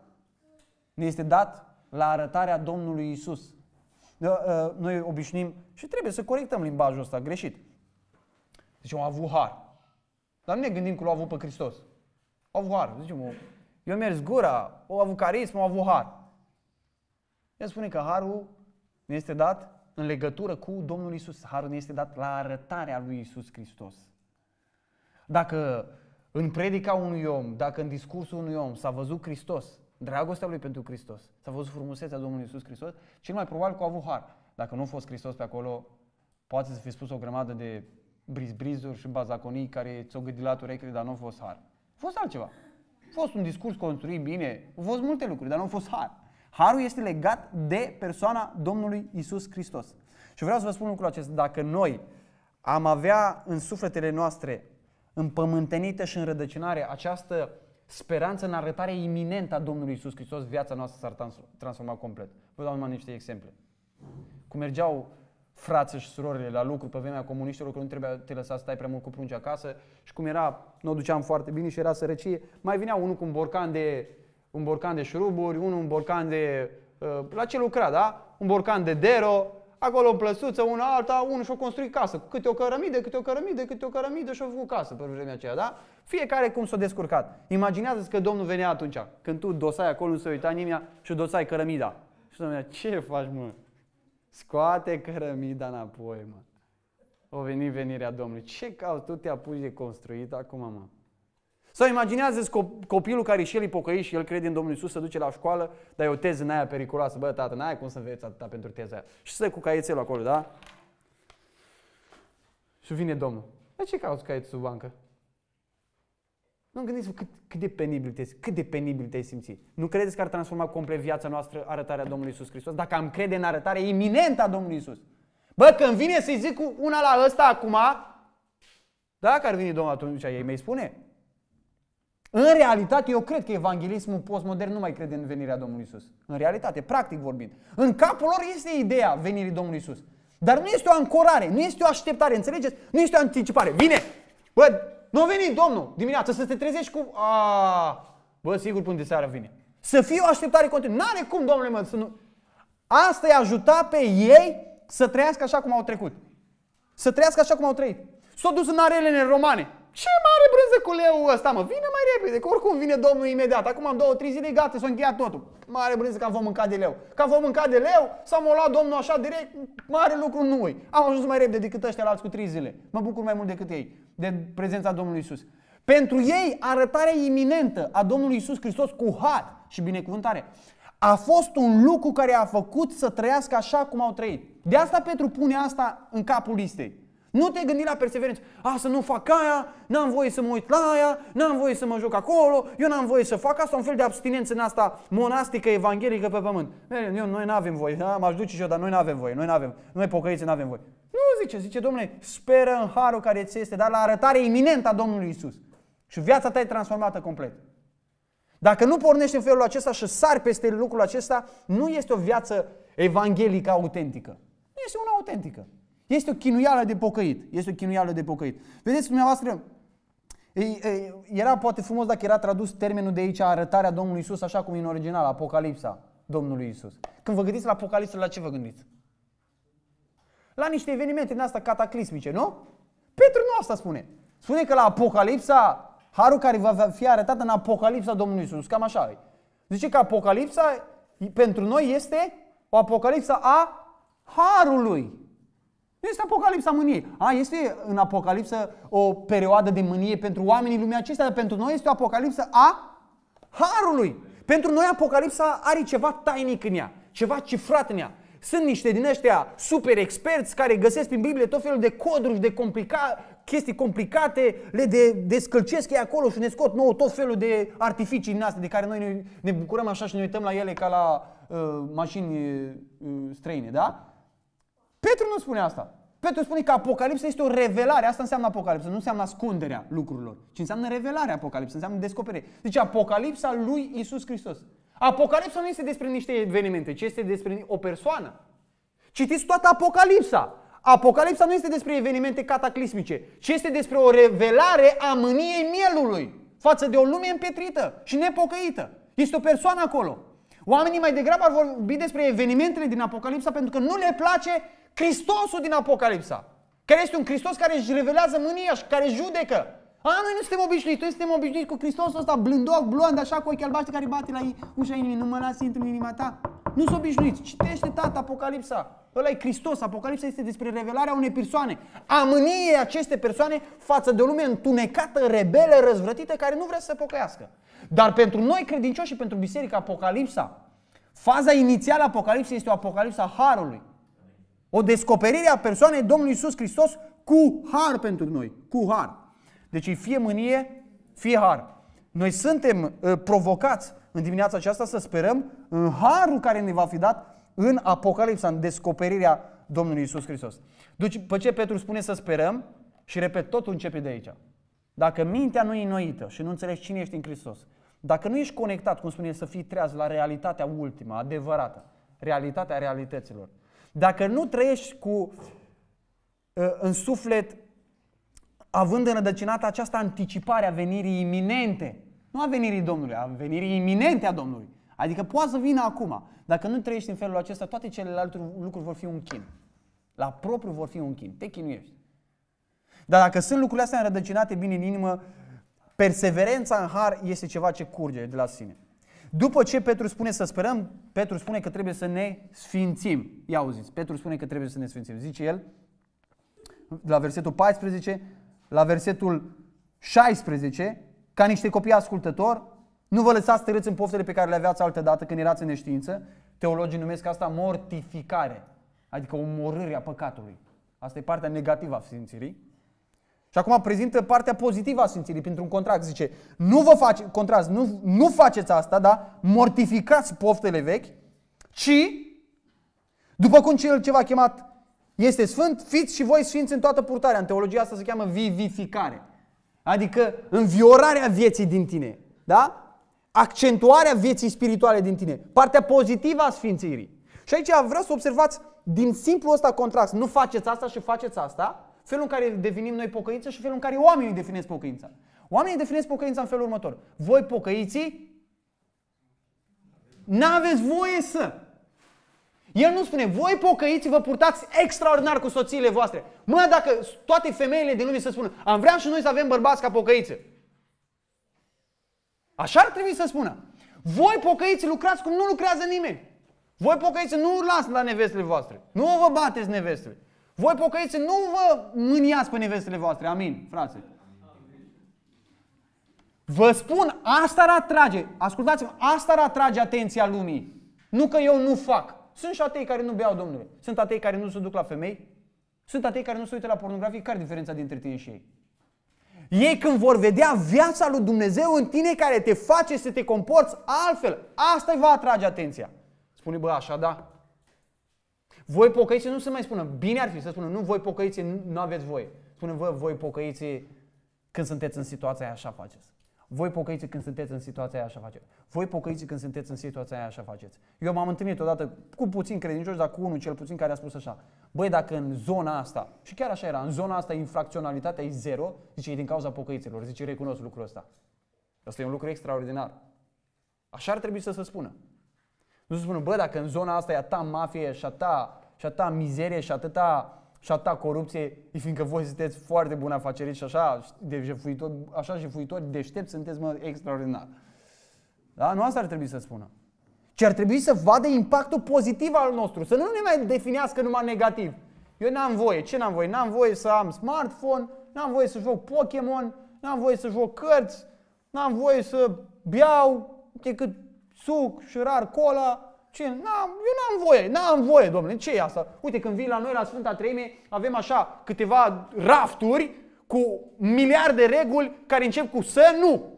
ne este dat la arătarea Domnului Isus. Da, ă, noi obișnim și trebuie să corectăm limbajul ăsta greșit. Deci au avut har. Dar nu ne gândim că l-au avut pe Hristos. Au avut har. Deci eu mers gura, au avut carism, au avut har. El spune că harul ne este dat în legătură cu Domnul Isus. Harul ne este dat la arătarea lui Isus Hristos. Dacă în predica unui om, dacă în discursul unui om s-a văzut Hristos, dragostea lui pentru Hristos, s-a văzut frumusețea Domnului Isus Hristos, cel mai probabil că a avut har. Dacă nu a fost Hristos pe acolo, poate să fi spus o grămadă de brizbrizuri și bazaconii care ți-au gâdilat urechile, dar nu a fost har. A fost altceva. A fost un discurs construit bine, au fost multe lucruri, dar nu a fost har. Harul este legat de persoana Domnului Isus Hristos. Și vreau să vă spun lucrul acesta. Dacă noi am avea în sufletele noastre împământenită și înrădăcinare această speranță în arătare iminentă a Domnului Isus Hristos, viața noastră s-ar transforma complet. Vă dau numai niște exemple. Cum mergeau frații și surorile la lucru pe vremea comuniștilor, că nu trebuia te lăsa să stai prea mult cu prunci acasă și cum era, nu o duceam foarte bine și era sărăcie, mai vinea unul cu un borcan de un borcan de șuruburi, unul un borcan de... Uh, la ce lucra, da? Un borcan de dero, acolo în plăsuță, una alta, unul și-a construit casă, cu câte o cărămidă, câte o cărămidă, câte o cărămidă și-a făcut casă pe vremea aceea, da? Fiecare cum s-a descurcat. Imaginează-ți că Domnul venea atunci, când tu dosai acolo, nu se uita nimeni și dosai cărămida. Și Domnul ce faci, mă? Scoate cărămida înapoi, mă. O venit venirea Domnului. Ce cauți tu te apuci de construit acum, mă? Sau imaginează copilul care și el e pocăit și el crede în Domnul Isus, se duce la școală, dar e o teză în aia periculoasă. Bă, tată, n-ai cum să înveți atâta pentru teza aia. Și stă cu caietelul acolo, da? Și vine Domnul. De ce cauți caietul sub bancă? Nu gândiți-vă cât, cât de penibil te cât de penibil te simți. Nu credeți că ar transforma complet viața noastră arătarea Domnului Isus Hristos? Dacă am crede în arătarea iminentă a Domnului Isus. Bă, când vine să-i zic una la ăsta acum, da, care vine Domnul atunci, ei mi spune, în realitate, eu cred că evanghelismul postmodern nu mai crede în venirea Domnului Isus. În realitate, practic vorbind. În capul lor este ideea venirii Domnului Isus. Dar nu este o ancorare, nu este o așteptare, înțelegeți? Nu este o anticipare. Vine! Bă, nu a venit Domnul dimineața să te trezești cu... A, bă, sigur până de seară vine. Să fie o așteptare continuă. N-are cum, domnule, mă, să nu... Asta i-a ajutat pe ei să trăiască așa cum au trecut. Să trăiască așa cum au trăit. S-au dus în arelele romane zăculeul ăsta, mă, vine mai repede, că oricum vine domnul imediat. Acum am două, trei zile, gata, s-a încheiat totul. Mare brânză că am vom mânca de leu. Că am vom mânca de leu, s-a luat domnul așa direct, mare lucru nu -i. Am ajuns mai repede decât ăștia la alți cu trei zile. Mă bucur mai mult decât ei, de prezența Domnului Isus. Pentru ei, arătarea iminentă a Domnului Isus Hristos cu har și binecuvântare a fost un lucru care a făcut să trăiască așa cum au trăit. De asta Petru pune asta în capul listei. Nu te gândi la perseverență. A, să nu fac aia, n-am voie să mă uit la aia, n-am voie să mă joc acolo, eu n-am voie să fac asta, un fel de abstinență în asta monastică, evanghelică pe pământ. Eu, noi nu avem voie, da? m-aș duce și eu, dar noi nu avem voie, noi nu avem, noi pocăiți nu avem voie. Nu zice, zice, domnule, speră în harul care ți este, dar la arătare iminentă a Domnului Isus. Și viața ta e transformată complet. Dacă nu pornești în felul acesta și sari peste lucrul acesta, nu este o viață evanghelică autentică. Nu este una autentică. Este o chinuială de pocăit. Este o chinuială de pocăit. Vedeți, dumneavoastră, era poate frumos dacă era tradus termenul de aici, arătarea Domnului Isus, așa cum e în original, Apocalipsa Domnului Isus. Când vă gândiți la Apocalipsă, la ce vă gândiți? La niște evenimente din asta cataclismice, nu? Petru nu asta spune. Spune că la Apocalipsa, harul care va fi arătat în Apocalipsa Domnului Isus, cam așa e. Zice că Apocalipsa pentru noi este o Apocalipsa a harului. Este apocalipsa mâniei. A, este în apocalipsă o perioadă de mânie pentru oamenii lumii acestea, dar pentru noi este o apocalipsă a harului. Pentru noi apocalipsa are ceva tainic în ea, ceva cifrat în ea. Sunt niște din ăștia super experți care găsesc prin Biblie tot felul de coduri, de complica- chestii complicate, le de, descălcesc ei acolo și ne scot nouă tot felul de artificii din astea de care noi ne, ne bucurăm așa și ne uităm la ele ca la uh, mașini uh, străine, da? Petru nu spune asta. Petru spune că Apocalipsa este o revelare. Asta înseamnă Apocalipsa, nu înseamnă ascunderea lucrurilor, ci înseamnă revelarea Apocalipsa, înseamnă descoperire. Deci Apocalipsa lui Isus Hristos. Apocalipsa nu este despre niște evenimente, ci este despre o persoană. Citiți toată Apocalipsa. Apocalipsa nu este despre evenimente cataclismice, ci este despre o revelare a mâniei mielului față de o lume împietrită și nepocăită. Este o persoană acolo. Oamenii mai degrabă ar vorbi despre evenimentele din Apocalipsa pentru că nu le place Hristosul din Apocalipsa, care este un Hristos care își revelează mânia și care judecă. A, noi nu suntem obișnuiți, noi suntem obișnuiți cu Hristosul ăsta blândoc, blond, așa cu ochi albaștri care bate la ușa inimii, nu mă lasi intru în inima ta. Nu sunt obișnuiți, citește tata Apocalipsa. Ăla e Hristos, Apocalipsa este despre revelarea unei persoane. A mâniei aceste persoane față de o lume întunecată, rebelă, răzvrătită, care nu vrea să se pocăiască. Dar pentru noi credincioși și pentru biserica Apocalipsa, faza inițială a Apocalipsei este o Apocalipsa Harului. O descoperire a persoanei Domnului Isus Hristos cu har pentru noi. Cu har. Deci fie mânie, fie har. Noi suntem uh, provocați în dimineața aceasta să sperăm în harul care ne va fi dat în Apocalipsa, în descoperirea Domnului Isus Hristos. Deci, pe ce Petru spune să sperăm, și repet, totul începe de aici. Dacă mintea nu e înnoită și nu înțelegi cine ești în Hristos, dacă nu ești conectat, cum spune, să fii treaz la realitatea ultimă, adevărată, realitatea realităților, dacă nu trăiești cu ă, în suflet având înrădăcinată această anticipare a venirii iminente, nu a venirii Domnului, a venirii iminente a Domnului. Adică poate să vină acum. Dacă nu trăiești în felul acesta, toate celelalte lucruri vor fi un chin. La propriu vor fi un chin. Te chinuiești. Dar dacă sunt lucrurile astea înrădăcinate bine în inimă, perseverența în har este ceva ce curge de la sine. După ce Petru spune să sperăm, Petru spune că trebuie să ne sfințim. Ia auziți, Petru spune că trebuie să ne sfințim. Zice el, la versetul 14, la versetul 16, ca niște copii ascultători, nu vă lăsați tărâți în poftele pe care le aveați altă dată când erați în neștiință. Teologii numesc asta mortificare, adică omorârea păcatului. Asta e partea negativă a sfințirii. Și acum prezintă partea pozitivă a sfințirii printr-un contract. Zice, nu vă face, contrast, nu, nu faceți asta, da? Mortificați poftele vechi, ci, după cum cel ce v-a chemat este sfânt, fiți și voi sfinți în toată purtarea. În teologia asta se cheamă vivificare. Adică înviorarea vieții din tine. Da? Accentuarea vieții spirituale din tine. Partea pozitivă a sfințirii. Și aici vreau să observați din simplu ăsta contrast. Nu faceți asta și faceți asta felul în care devenim noi pocăință și felul în care oamenii definesc pocăința. Oamenii definesc pocăința în felul următor. Voi pocăiții, n-aveți voie să. El nu spune, voi pocăiți, vă purtați extraordinar cu soțiile voastre. Mă, dacă toate femeile din lume să spună, am vrea și noi să avem bărbați ca pocăițe. Așa ar trebui să spună. Voi pocăiți lucrați cum nu lucrează nimeni. Voi pocăiți nu urlați la nevestele voastre. Nu vă bateți nevestele. Voi pocăiți, nu vă mâniați pe nevestele voastre. Amin, frate. Vă spun, asta ar atrage, ascultați-mă, asta ar atrage atenția lumii. Nu că eu nu fac. Sunt și atei care nu beau, domnule. Sunt atei care nu se duc la femei. Sunt atei care nu se uită la pornografie. Care diferența dintre tine și ei? Ei când vor vedea viața lui Dumnezeu în tine care te face să te comporți altfel, asta îi va atrage atenția. Spune, bă, așa da, voi pocăiți nu se mai spună, bine ar fi să spună, nu voi pocăiți, nu aveți voie. Spune vă, voi pocăiți când sunteți în situația aia, așa faceți. Voi pocăiți când sunteți în situația aia, așa faceți. Voi pocăiți când sunteți în situația aia, așa faceți. Eu m-am întâlnit odată cu puțin credincioși, dar cu unul cel puțin care a spus așa. Băi, dacă în zona asta, și chiar așa era, în zona asta infracționalitatea e zero, zice, e din cauza pocăiților, zice, recunosc lucrul ăsta. Asta e un lucru extraordinar. Așa ar trebui să se spună. Nu să spună, bă, dacă în zona asta e ta mafie și ta, și ta mizerie și atâta, și ta corupție, e fiindcă voi sunteți foarte buni afaceri și așa, de jefuitori, așa jefuitori deștepți sunteți, mă, extraordinar. Da? Nu asta ar trebui să spună. Ci ar trebui să vadă impactul pozitiv al nostru, să nu ne mai definească numai negativ. Eu n-am voie. Ce n-am voie? N-am voie să am smartphone, n-am voie să joc Pokémon, n-am voie să joc cărți, n-am voie să beau decât suc, șurar, cola, ce? N-am, eu n-am voie, n-am voie, domnule, ce e asta? Uite, când vii la noi la Sfânta Treime, avem așa câteva rafturi cu miliarde de reguli care încep cu să nu.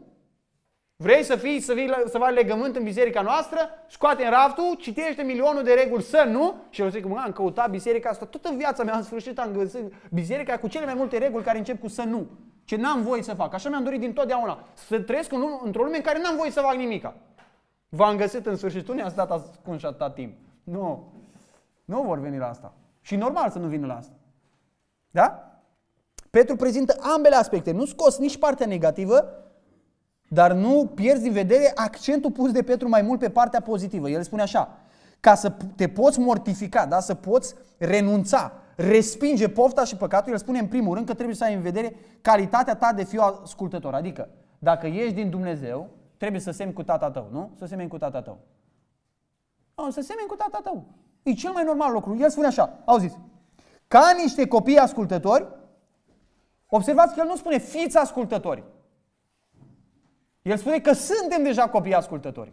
Vrei să fii, să, fii, să faci legământ în biserica noastră? Scoate în raftul, citește milionul de reguli să nu și eu zic, mă, am căutat biserica asta toată viața mea, în sfârșit am găsit biserica cu cele mai multe reguli care încep cu să nu. Ce n-am voie să fac. Așa mi-am dorit din totdeauna. Să trăiesc într-o lume în care n-am voie să fac nimica. V-am găsit în sfârșit, tu ne-ați dat ascuns și atâta timp. Nu. Nu vor veni la asta. Și normal să nu vină la asta. Da? Petru prezintă ambele aspecte. Nu scos nici partea negativă, dar nu pierzi din vedere accentul pus de Petru mai mult pe partea pozitivă. El spune așa, ca să te poți mortifica, da? să poți renunța, respinge pofta și păcatul, el spune în primul rând că trebuie să ai în vedere calitatea ta de fiu ascultător. Adică, dacă ești din Dumnezeu, trebuie să semni cu tata tău, nu? Să semeni cu tata tău. Nu, să semeni cu tata tău. E cel mai normal lucru. El spune așa, auziți, ca niște copii ascultători, observați că el nu spune fiți ascultători. El spune că suntem deja copii ascultători.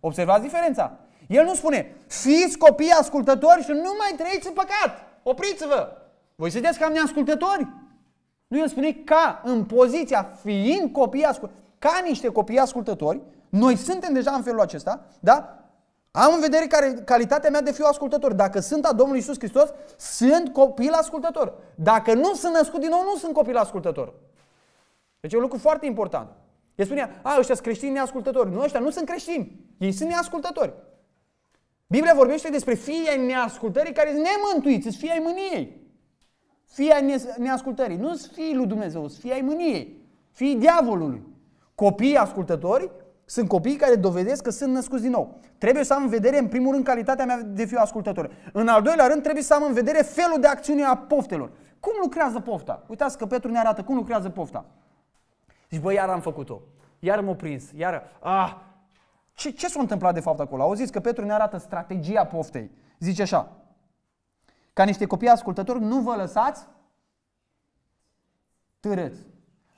Observați diferența. El nu spune fiți copii ascultători și nu mai trăiți în păcat. Opriți-vă! Voi sunteți cam neascultători? Nu, el spune ca, în poziția, fiind copii ascultători ca niște copii ascultători, noi suntem deja în felul acesta, da? Am în vedere care, calitatea mea de fiu ascultător. Dacă sunt a Domnului Isus Hristos, sunt copil ascultător. Dacă nu sunt născut din nou, nu sunt copil ascultător. Deci e un lucru foarte important. El spunea, a, ăștia sunt creștini neascultători. Nu, ăștia nu sunt creștini. Ei sunt neascultători. Biblia vorbește despre fii ai neascultării care sunt nemântuiți, sunt fii ai mâniei. Fii ai neascultării. Nu sunt fii lui Dumnezeu, sunt fii ai mâniei. Fii diavolului. Copiii ascultători sunt copii care dovedesc că sunt născuți din nou. Trebuie să am în vedere, în primul rând, calitatea mea de fiu ascultător. În al doilea rând, trebuie să am în vedere felul de acțiune a poftelor. Cum lucrează pofta? Uitați că Petru ne arată cum lucrează pofta. Zici, bă, iar am făcut-o. Iar m o prins. Iar, ah, ce, ce s-a întâmplat de fapt acolo? Au zis că Petru ne arată strategia poftei. Zice așa, ca niște copii ascultători, nu vă lăsați târâți.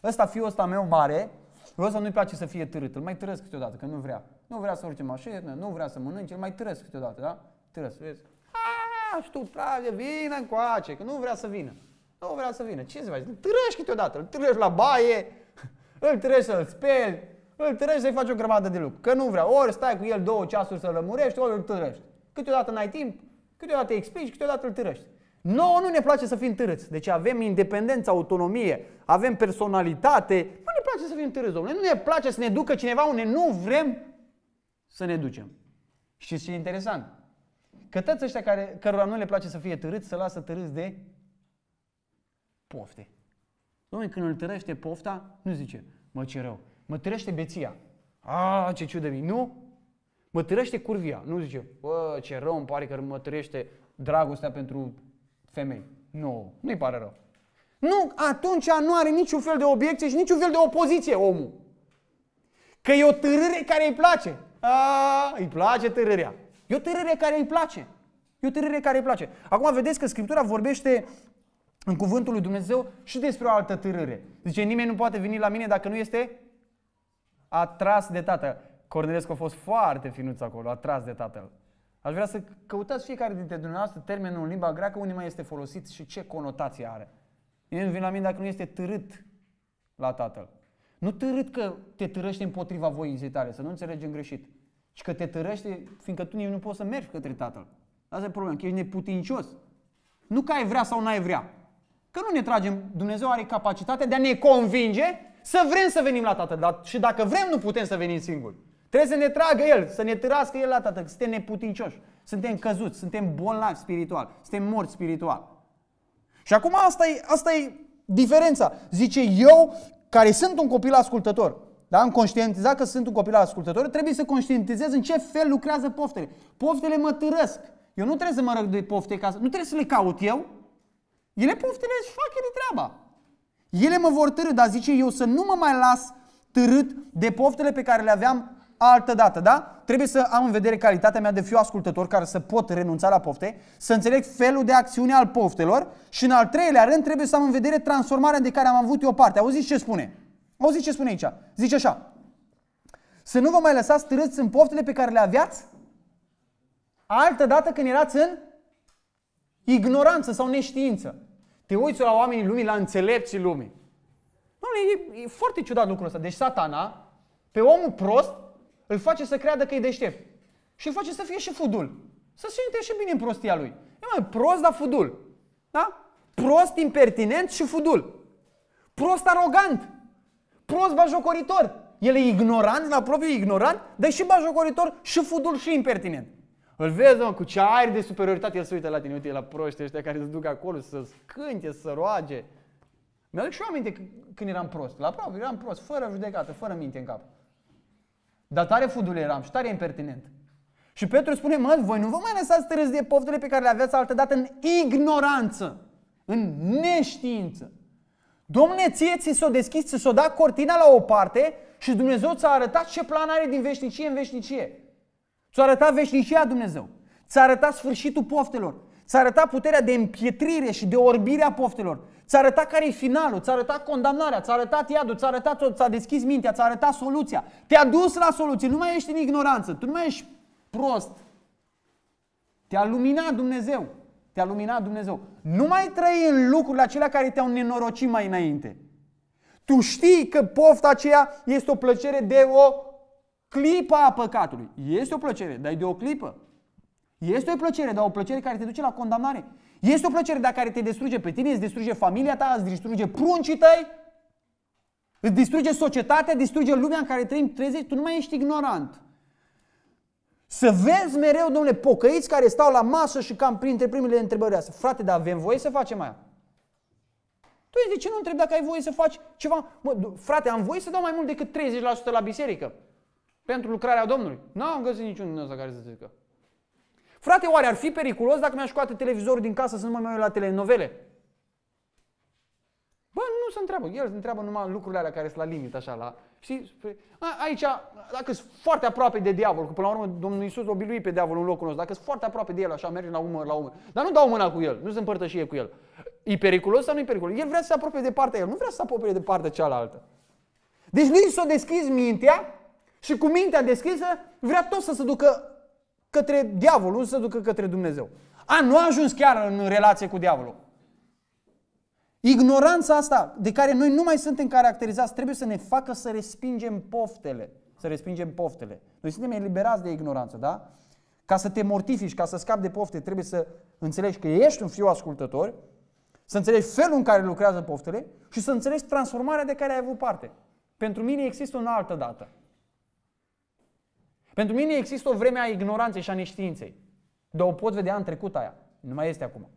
Ăsta, fiul ăsta meu mare, Roza nu-i place să fie târât, îl mai târăsc câteodată, că nu vrea. Nu vrea să urce mașină, nu vrea să mănânce, îl mai târăsc câteodată, da? Târăsc, vezi? Aaa, și tu trage, vină încoace, că nu vrea să vină. Nu vrea să vină. Ce să faci? Îl târăști câteodată, îl târăști la baie, [laughs] îl târăști să-l speli, îl târăști să-i faci o grămadă de lucru, Că nu vrea. Ori stai cu el două ceasuri să-l lămurești, ori îl târăști. Câteodată n-ai timp, câteodată îi explici, câteodată îl târăști. Nouă nu ne place să fim târâți. Deci avem independență, autonomie, avem personalitate, place să fim târzi, domnule. Nu ne place să ne ducă cineva unde nu vrem să ne ducem. Știți ce e interesant? Că toți ăștia care, cărora nu le place să fie târâți, să lasă târâți de pofte. Domnule, când îl târăște pofta, nu zice, mă ce rău, mă târăște beția. A, ce ciudă mi Nu, mă târăște curvia. Nu zice, bă, ce rău îmi pare că mă târăște dragostea pentru femei. Nu, nu-i pare rău. Nu, atunci nu are niciun fel de obiecție și niciun fel de opoziție omul. Că e o târâre care îi place. A, îi place târârea. E o târâre care îi place. E o târâre care îi place. Acum vedeți că Scriptura vorbește în cuvântul lui Dumnezeu și despre o altă târâre. Zice, nimeni nu poate veni la mine dacă nu este atras de tatăl. Cornelescu a fost foarte finuț acolo, atras de tatăl. Aș vrea să căutați fiecare dintre dumneavoastră termenul în limba greacă, unde mai este folosit și ce conotație are. Nimeni nu vine la mine dacă nu este târât la Tatăl. Nu târât că te târăște împotriva voinței tale, să nu înțelegem greșit. Și că te târăște fiindcă tu nu poți să mergi către Tatăl. Asta e problema, că ești neputincios. Nu că ai vrea sau n-ai vrea. Că nu ne tragem, Dumnezeu are capacitatea de a ne convinge să vrem să venim la Tatăl. Dar, și dacă vrem, nu putem să venim singuri. Trebuie să ne tragă El, să ne târască El la Tatăl, că suntem neputincioși, suntem căzuți, suntem bolnavi spiritual, suntem morți spiritual. Și acum asta e, asta e diferența. Zice, eu care sunt un copil ascultător, da? Am conștientizat că sunt un copil ascultător, trebuie să conștientizez în ce fel lucrează poftele. Poftele mă târăsc. Eu nu trebuie să mă răg de pofte, ca să... nu trebuie să le caut eu. Ele poftele își fac ele treaba. Ele mă vor târâ, dar zice eu să nu mă mai las târât de poftele pe care le aveam altă dată, da? Trebuie să am în vedere calitatea mea de fiu ascultător care să pot renunța la pofte, să înțeleg felul de acțiune al poftelor și în al treilea rând trebuie să am în vedere transformarea de care am avut eu parte. Auziți ce spune? Auziți ce spune aici? Zice așa. Să nu vă mai lăsați târâți în poftele pe care le aveați altă dată când erați în ignoranță sau neștiință. Te uiți la oamenii lumii, la înțelepții lumii. Nu e, e foarte ciudat lucrul ăsta. Deci satana, pe omul prost, îl face să creadă că e deștept. Și îl face să fie și fudul. Să se simte și bine în prostia lui. E mai prost, dar fudul. Da? Prost, impertinent și fudul. Prost, arogant. Prost, bajocoritor. El e ignorant, la propriu ignorant, dar și bajocoritor și fudul și impertinent. Îl vezi, mă, cu ce aer de superioritate el se uită la tine, uite, la proști ăștia care se duc acolo să scânte, să roage. Mi-aduc și eu aminte când eram prost, la propriu, eram prost, fără judecată, fără minte în cap. Dar tare fudul eram și tare impertinent. Și Petru spune, mă, voi nu vă mai lăsați târâți de poftele pe care le aveați altădată în ignoranță, în neștiință. Domne, ție ți s-o deschis, ți s-o da cortina la o parte și Dumnezeu ți-a arătat ce plan are din veșnicie în veșnicie. Ți-a arătat veșnicia Dumnezeu. Ți-a arătat sfârșitul poftelor. Ți-a arătat puterea de împietrire și de orbire a poftelor. Ți-a arătat care e finalul, ți-a arătat condamnarea, ți-a arătat iadul, ți-a arătat, ți-a deschis mintea, ți-a arătat soluția. Te-a dus la soluție, nu mai ești în ignoranță, tu nu mai ești prost. Te-a luminat Dumnezeu. Te-a luminat Dumnezeu. Nu mai trăi în lucrurile acelea care te-au nenorocit mai înainte. Tu știi că pofta aceea este o plăcere de o clipă a păcatului. Este o plăcere, dar e de o clipă. Este o plăcere, dar o plăcere care te duce la condamnare. Este o plăcere dacă care te distruge pe tine, îți distruge familia ta, îți distruge pruncii tăi, îți distruge societatea, distruge lumea în care trăim 30, tu nu mai ești ignorant. Să vezi mereu, domnule, pocăiți care stau la masă și cam printre primele întrebări astea. Frate, dar avem voie să facem aia? Tu de ce nu întreb dacă ai voie să faci ceva? Mă, frate, am voie să dau mai mult decât 30% la biserică pentru lucrarea Domnului. Nu am găsit niciun din ăsta care să zică. Frate, oare ar fi periculos dacă mi-aș scoate televizorul din casă să nu mă mai uit la telenovele? Bă, nu se întreabă. El se întreabă numai lucrurile alea care sunt la limit, așa, la... Știi? A, aici, dacă sunt foarte aproape de diavol, că până la urmă Domnul Iisus o bilui pe diavol în locul nostru, dacă sunt foarte aproape de el, așa, merge la umăr, la umăr. Dar nu dau mâna cu el, nu se împărtășie cu el. E periculos sau nu e periculos? El vrea să se apropie de partea el, nu vrea să se apropie de partea cealaltă. Deci nici s-o deschizi mintea și cu mintea deschisă vrea tot să se ducă către diavolul, nu se ducă către Dumnezeu. A, nu a ajuns chiar în relație cu diavolul. Ignoranța asta de care noi nu mai suntem caracterizați trebuie să ne facă să respingem poftele. Să respingem poftele. Noi suntem eliberați de ignoranță, da? Ca să te mortifici, ca să scapi de pofte, trebuie să înțelegi că ești un fiu ascultător, să înțelegi felul în care lucrează poftele și să înțelegi transformarea de care ai avut parte. Pentru mine există o altă dată. Pentru mine există o vreme a ignoranței și a neștiinței. Dar o pot vedea în trecut aia. Nu mai este acum.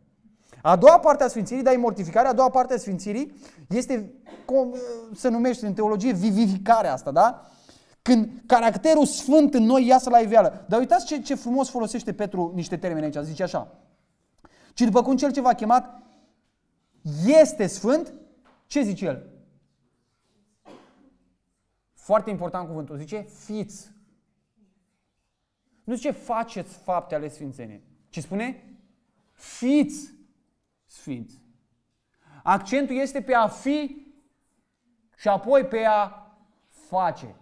A doua parte a Sfințirii, dar e mortificarea, a doua parte a Sfințirii este, cum se numește în teologie, vivificarea asta, da? Când caracterul sfânt în noi iasă la iveală. Dar uitați ce, ce frumos folosește Petru niște termeni aici, zice așa. Și după cum cel ce v-a chemat este sfânt, ce zice el? Foarte important cuvântul, zice fiți nu zice faceți fapte ale sfințeniei, ci spune fiți sfinți. Accentul este pe a fi și apoi pe a face.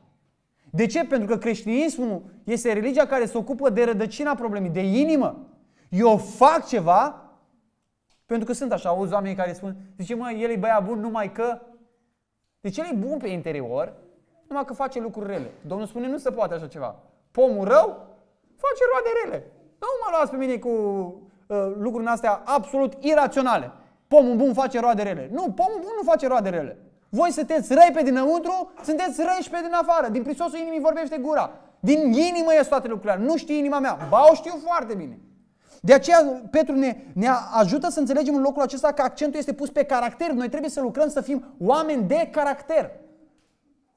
De ce? Pentru că creștinismul este religia care se ocupă de rădăcina problemei, de inimă. Eu fac ceva pentru că sunt așa, auzi oamenii care spun, zice, mă, el e băiat bun numai că... Deci el e bun pe interior, numai că face lucruri rele. Domnul spune, nu se poate așa ceva. Pomul rău face roade rele. Nu mă luați pe mine cu uh, lucruri astea absolut iraționale. Pomul bun face roade rele. Nu, pomul bun nu face roade rele. Voi sunteți răi pe dinăuntru, sunteți răi și pe din afară. Din prisosul inimii vorbește gura. Din inimă este toate lucrurile. Nu știi inima mea. Ba, o știu foarte bine. De aceea Petru ne, ne ajută să înțelegem în locul acesta că accentul este pus pe caracter. Noi trebuie să lucrăm să fim oameni de caracter.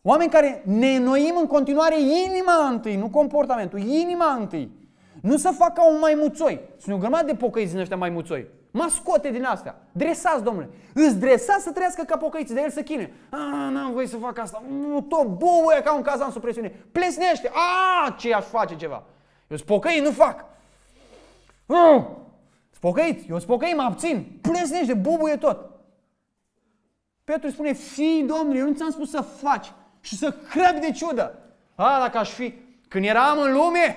Oameni care ne înnoim în continuare inima întâi, nu comportamentul, inima întâi. Nu să fac ca un maimuțoi. Sunt o grămadă de pocăiți din ăștia maimuțoi. Mascote din astea. Dresați, domnule. Îți dresați să trăiască ca pocăiți, de el să chine. A, n-am voie să fac asta. Mm, tot bubuie ca un cazan sub presiune. Plesnește. A, ce aș face ceva. Eu spocăi, nu fac. Uh, spocăiți, eu spocăi, mă abțin. Plesnește, bubuie tot. Petru spune, fii domnule, eu nu ți-am spus să faci și să crep de ciudă. A, dacă aș fi, când eram în lume,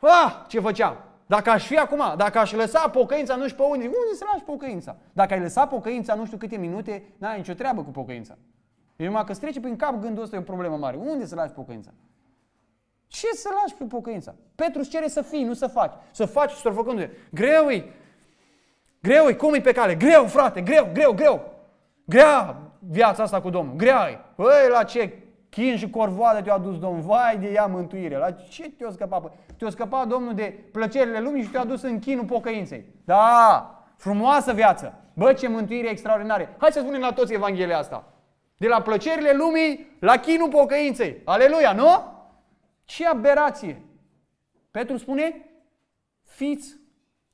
a, ce făceam? Dacă aș fi acum, dacă aș lăsa pocăința, nu știu pe unde, unde să lași pocăința? Dacă ai lăsat pocăința nu știu câte minute, n-ai nicio treabă cu pocăința. E numai că îți trece prin cap gândul ăsta, e o problemă mare. Unde să lași pocăința? Ce să lași pe pocăința? Petru îți cere să fii, nu să faci. Să faci să te Greu e. Greu e. Cum e pe cale? Greu, frate. Greu, greu, greu. Grea viața asta cu Domnul. Grea e. Păi, la ce Chin și corvoadă te-a dus Domnul, vai de ea mântuire. La ce te-a scăpat? Păi, te-a scăpat Domnul de plăcerile lumii și te-a dus în chinul pocăinței. Da, frumoasă viață. Bă, ce mântuire extraordinare. Hai să spunem la toți Evanghelia asta. De la plăcerile lumii la chinul pocăinței. Aleluia, nu? Ce aberație! Petru spune, fiți,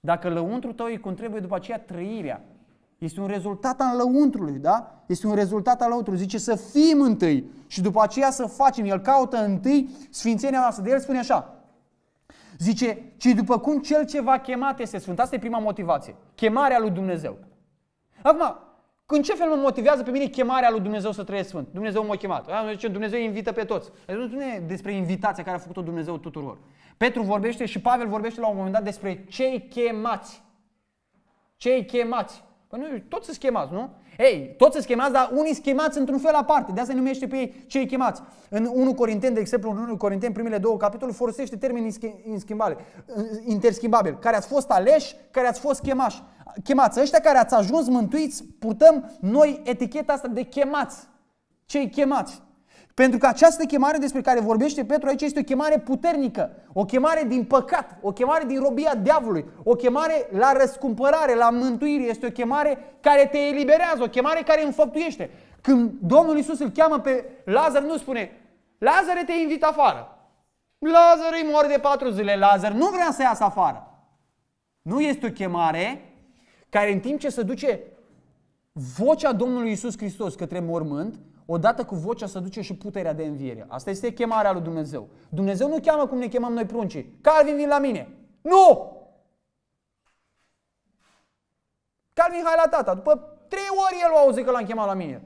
dacă lăuntru tău e cum trebuie, după aceea trăirea este un rezultat al lăuntrului, da? Este un rezultat al lăuntrului. Zice să fim întâi și după aceea să facem. El caută întâi sfințenia noastră. De el spune așa. Zice, ci după cum cel ce va chemat este sfânt. Asta e prima motivație. Chemarea lui Dumnezeu. Acum, în ce fel mă motivează pe mine chemarea lui Dumnezeu să trăiesc sfânt? Dumnezeu m-a chemat. Zice, Dumnezeu invită pe toți. Păi nu spune despre invitația care a făcut-o Dumnezeu tuturor. Petru vorbește și Pavel vorbește la un moment dat despre cei chemați. Cei chemați că nu, toți sunt chemați, nu? Ei, toți sunt chemați, dar unii sunt chemați într-un fel aparte. De asta numește pe ei cei chemați. În 1 Corinteni, de exemplu, în 1 Corinteni, primele două capitole, folosește termeni interschimbabil. Care ați fost aleși, care ați fost chemași. Chemați. Ăștia care ați ajuns mântuiți, purtăm noi eticheta asta de chemați. Cei chemați. Pentru că această chemare despre care vorbește Petru aici este o chemare puternică, o chemare din păcat, o chemare din robia diavolului, o chemare la răscumpărare, la mântuire, este o chemare care te eliberează, o chemare care înfăptuiește. Când Domnul Isus îl cheamă pe Lazar, nu spune, Lazar te invit afară. Lazar îi moare de patru zile, Lazar nu vrea să iasă afară. Nu este o chemare care în timp ce se duce vocea Domnului Isus Hristos către mormânt, Odată cu vocea să duce și puterea de înviere. Asta este chemarea lui Dumnezeu. Dumnezeu nu cheamă cum ne chemăm noi pruncii. Calvin, vin la mine! Nu! Calvin, hai la tata. După trei ori el o auzi că l-am chemat la mine.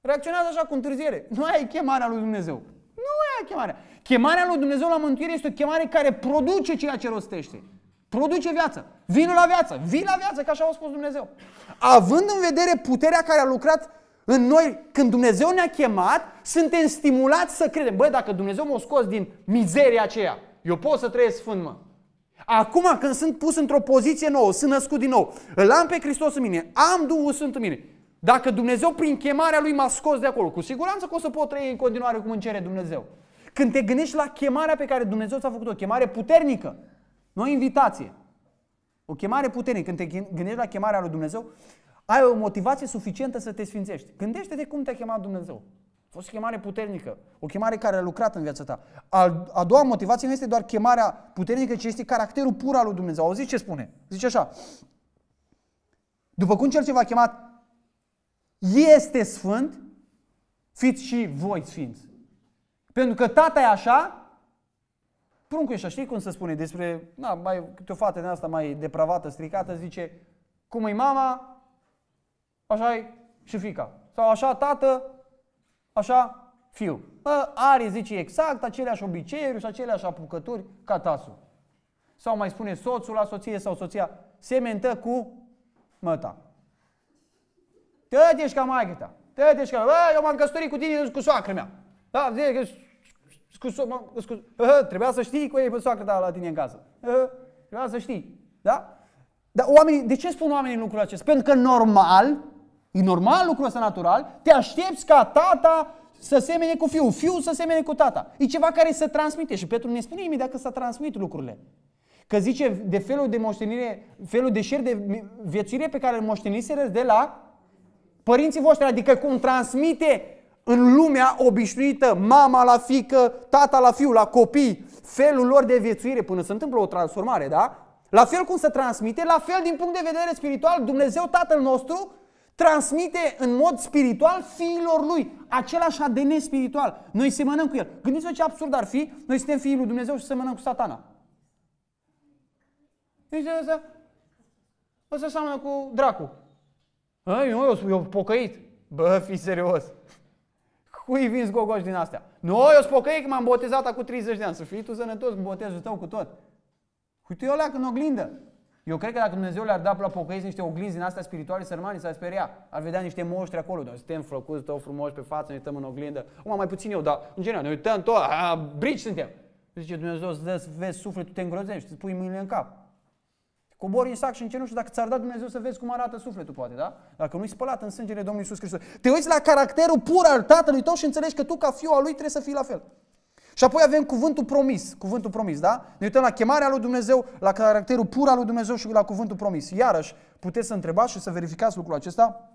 Reacționează așa cu întârziere. Nu ai e chemarea lui Dumnezeu. Nu e chemarea. Chemarea lui Dumnezeu la mântuire este o chemare care produce ceea ce rostește. Produce viață. Vinul la viață. Vii la viață, că așa a spus Dumnezeu. Având în vedere puterea care a lucrat în noi, când Dumnezeu ne-a chemat, suntem stimulați să credem. Băi, dacă Dumnezeu m-a scos din mizeria aceea, eu pot să trăiesc sfânt, mă. Acum când sunt pus într-o poziție nouă, sunt născut din nou, îl am pe Hristos în mine, am Duhul Sfânt în mine. Dacă Dumnezeu prin chemarea Lui m-a scos de acolo, cu siguranță că o să pot trăi în continuare cum încere Dumnezeu. Când te gândești la chemarea pe care Dumnezeu ți-a făcut-o, o chemare puternică, nu o invitație, o chemare puternică, când te gândești la chemarea lui Dumnezeu, ai o motivație suficientă să te sfințești. Gândește-te cum te-a chemat Dumnezeu. A fost o chemare puternică, o chemare care a lucrat în viața ta. a doua motivație nu este doar chemarea puternică, ci este caracterul pur al lui Dumnezeu. Auziți ce spune? Zice așa. După cum cel ce v-a chemat este sfânt, fiți și voi sfinți. Pentru că tata e așa, pruncul e așa. Știi cum se spune despre, na, mai, câte o fată din asta mai depravată, stricată, zice, cum e mama, așa e și fica. Sau așa tată, așa fiu. Bă, are, zice, exact aceleași obiceiuri și aceleași apucături ca tasul. Sau mai spune soțul la soție sau soția, sementă cu măta. Tăte ești ca maică ta. Tăte ești ca... Bă, eu m-am căsătorit cu tine, cu soacră mea. Da, zice că... Scu, trebuia să știi cu ei pe soacră ta la tine în casă. Trebuia să știi. Da? Dar oamenii, de ce spun oamenii lucrul acesta? Pentru că normal, E normal lucrul ăsta natural, te aștepți ca tata să semene cu fiul, fiul să semene cu tata. E ceva care se transmite și Petru ne spune imediat că s-a transmit lucrurile. Că zice de felul de moștenire, felul de șer de viețuire pe care îl moșteniseră de la părinții voștri, adică cum transmite în lumea obișnuită, mama la fică, tata la fiu, la copii, felul lor de viețuire până se întâmplă o transformare, da? La fel cum se transmite, la fel din punct de vedere spiritual, Dumnezeu Tatăl nostru transmite în mod spiritual fiilor lui același ADN spiritual. Noi semănăm cu el. Gândiți-vă ce absurd ar fi, noi suntem fiii lui Dumnezeu și semănăm cu satana. Deci asta, asta seamănă cu dracu. Ai, nu, eu, eu pocăit. Bă, fi serios. Cui vin gogoși din astea? Nu, no, eu sunt că m-am botezat acum 30 de ani. Să fii tu sănătos cu botezul tău cu tot. Uite eu leac în oglindă. Eu cred că dacă Dumnezeu le-ar da la pocăiți niște oglinzi din astea spirituale sărmani, s-ar speria. Ar vedea niște moștri acolo, Noi suntem flăcuți, tot frumoși pe față, ne uităm în oglindă. Acum mai puțin eu, dar în general ne uităm tot, a, brici suntem. Zice Dumnezeu, îți dă, vezi sufletul, te îngrozești, îți pui mâinile în cap. Cobori în sac și în cenușă, dacă ți-ar da Dumnezeu să vezi cum arată sufletul, poate, da? Dacă nu-i spălat în sângele Domnului Iisus Hristos. Te uiți la caracterul pur al tatălui tău și înțelegi că tu, ca fiu al lui, trebuie să fii la fel. Și apoi avem cuvântul promis, cuvântul promis, da? Ne uităm la chemarea lui Dumnezeu, la caracterul pur al lui Dumnezeu și la cuvântul promis. Iarăși, puteți să întrebați și să verificați lucrul acesta.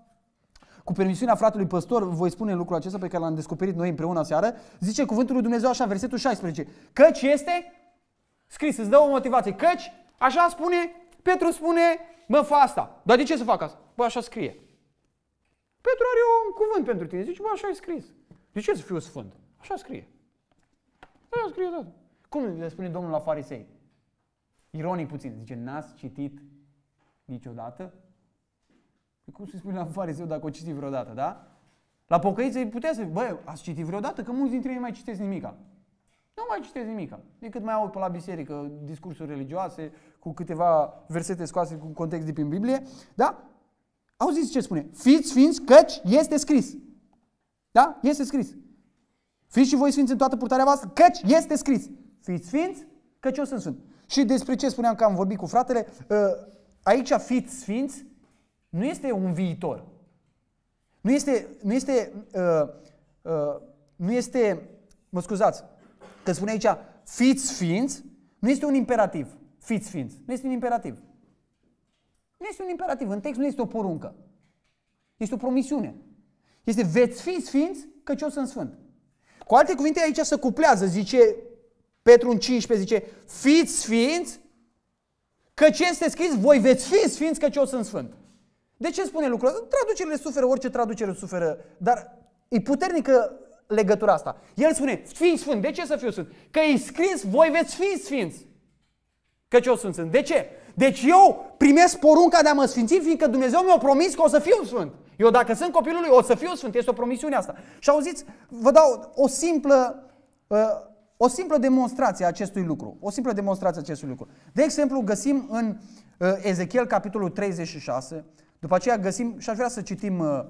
Cu permisiunea fratelui păstor, voi spune lucrul acesta pe care l-am descoperit noi împreună seară. Zice cuvântul lui Dumnezeu așa, versetul 16. Căci este scris, îți dă o motivație. Căci, așa spune, Petru spune, mă, fă asta. Dar de ce să fac asta? Bă, așa scrie. Petru are un cuvânt pentru tine. Zice, bă, așa e scris. De ce să fiu sfânt? Așa scrie. Aia păi, scrie tot. Cum le spune Domnul la farisei? Ironic puțin. Zice, n-ați citit niciodată? Păi cum se spune la fariseu dacă o citi vreodată, da? La pocăiță îi putea să băi, ați citit vreodată? Că mulți dintre ei mai citesc nimica. Nu mai citesc nimica. Decât mai aud pe la biserică discursuri religioase cu câteva versete scoase cu context de prin Biblie. Da? Auziți ce spune? Fiți fiți, căci este scris. Da? Este scris. Fiți și voi sfinți în toată purtarea voastră, căci este scris. Fiți sfinți, căci eu sunt sfânt. Și despre ce spuneam că am vorbit cu fratele, ă, aici fiți sfinți nu este un viitor. Nu este, nu este, ă, ă, nu este, mă scuzați, că spune aici fiți sfinți, nu este un imperativ. Fiți sfinți. Nu este un imperativ. Nu este un imperativ. În text nu este o poruncă. Este o promisiune. Este veți fi sfinți căci eu sunt sfânt. Cu alte cuvinte, aici se cuplează, zice Petru în 15, zice, fiți sfinți, că ce este scris, voi veți fi sfinți, că eu sunt sfânt. De ce spune lucrul ăsta? Traducerile suferă, orice traducere suferă, dar e puternică legătura asta. El spune, fiți sfânt, de ce să fiu sfânt? Că e scris, voi veți fi sfinți. ce eu sunt sfânt. De ce? Deci eu primesc porunca de a mă sfinți, fiindcă Dumnezeu mi-a promis că o să fiu sfânt. Eu dacă sunt copilul lui, o să fiu sfânt. Este o promisiune asta. Și auziți, vă dau o simplă, uh, o simplă demonstrație a acestui lucru. O simplă demonstrație a acestui lucru. De exemplu, găsim în uh, Ezechiel, capitolul 36, după aceea găsim, și aș vrea să citim uh,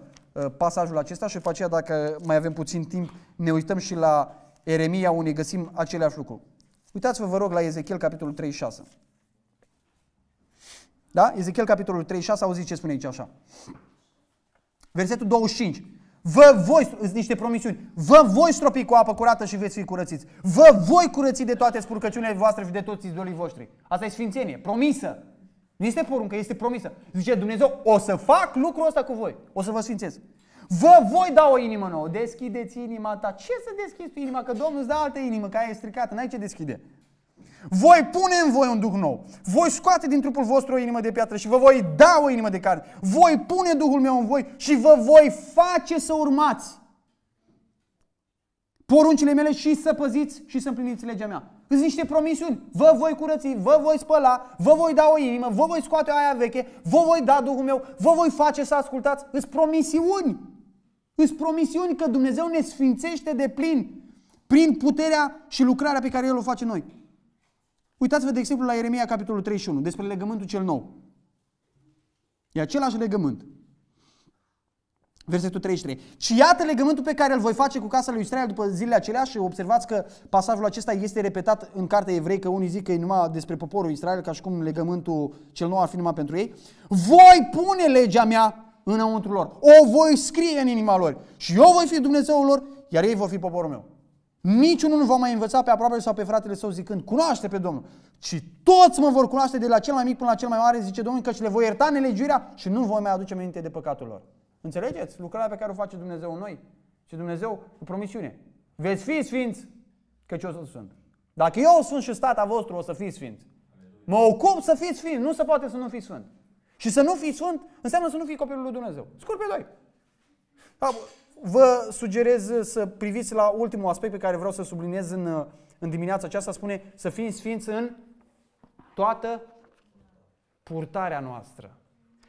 pasajul acesta și după aceea, dacă mai avem puțin timp, ne uităm și la Eremia, unde găsim aceleași lucruri. Uitați-vă, vă rog, la Ezechiel, capitolul 36. Da? Ezechiel capitolul 36, auziți ce spune aici așa. Versetul 25. Vă voi, sunt niște promisiuni, vă voi stropi cu apă curată și veți fi curățiți. Vă voi curăți de toate spurcăciunile voastre și de toți idolii voștri. Asta e sfințenie, promisă. Nu este poruncă, este promisă. Zice Dumnezeu, o să fac lucrul ăsta cu voi, o să vă sfințesc. Vă voi da o inimă nouă, deschideți inima ta. Ce să deschizi tu inima? Că Domnul îți dă altă inimă, că aia e stricată, n-ai ce deschide. Voi pune în voi un duh nou. Voi scoate din trupul vostru o inimă de piatră și vă voi da o inimă de carne. Voi pune Duhul meu în voi și vă voi face să urmați poruncile mele și să păziți și să împliniți legea mea. Sunt niște promisiuni. Vă voi curăți, vă voi spăla, vă voi da o inimă, vă voi scoate o aia veche, vă voi da Duhul meu, vă voi face să ascultați. Sunt promisiuni. Sunt promisiuni că Dumnezeu ne sfințește de plin prin puterea și lucrarea pe care El o face noi. Uitați-vă, de exemplu, la Ieremia, capitolul 31, despre legământul cel nou. E același legământ. Versetul 33. Și iată legământul pe care îl voi face cu casa lui Israel după zilele acelea și observați că pasajul acesta este repetat în cartea evreică, unii zic că e numai despre poporul Israel, ca și cum legământul cel nou ar fi numai pentru ei. Voi pune legea mea înăuntru lor, o voi scrie în inima lor și eu voi fi Dumnezeul lor, iar ei vor fi poporul meu. Niciunul nu va mai învăța pe aproape sau pe fratele său zicând, cunoaște pe Domnul, ci toți mă vor cunoaște de la cel mai mic până la cel mai mare, zice Domnul, căci le voi ierta nelegiuirea și nu voi mai aduce minte de păcatul lor. Înțelegeți? Lucrarea pe care o face Dumnezeu în noi și Dumnezeu cu promisiune. Veți fi sfinți, căci eu sunt. Dacă eu sunt și stata vostru, o să fiți sfinți. Mă ocup să fiți sfinți, nu se poate să nu fiți sfânt. Și să nu fiți sfânt înseamnă să nu fii copilul lui Dumnezeu. Scurt pe doi. Vă sugerez să priviți la ultimul aspect pe care vreau să subliniez în, în dimineața aceasta. Spune să fim sfinți în toată purtarea noastră.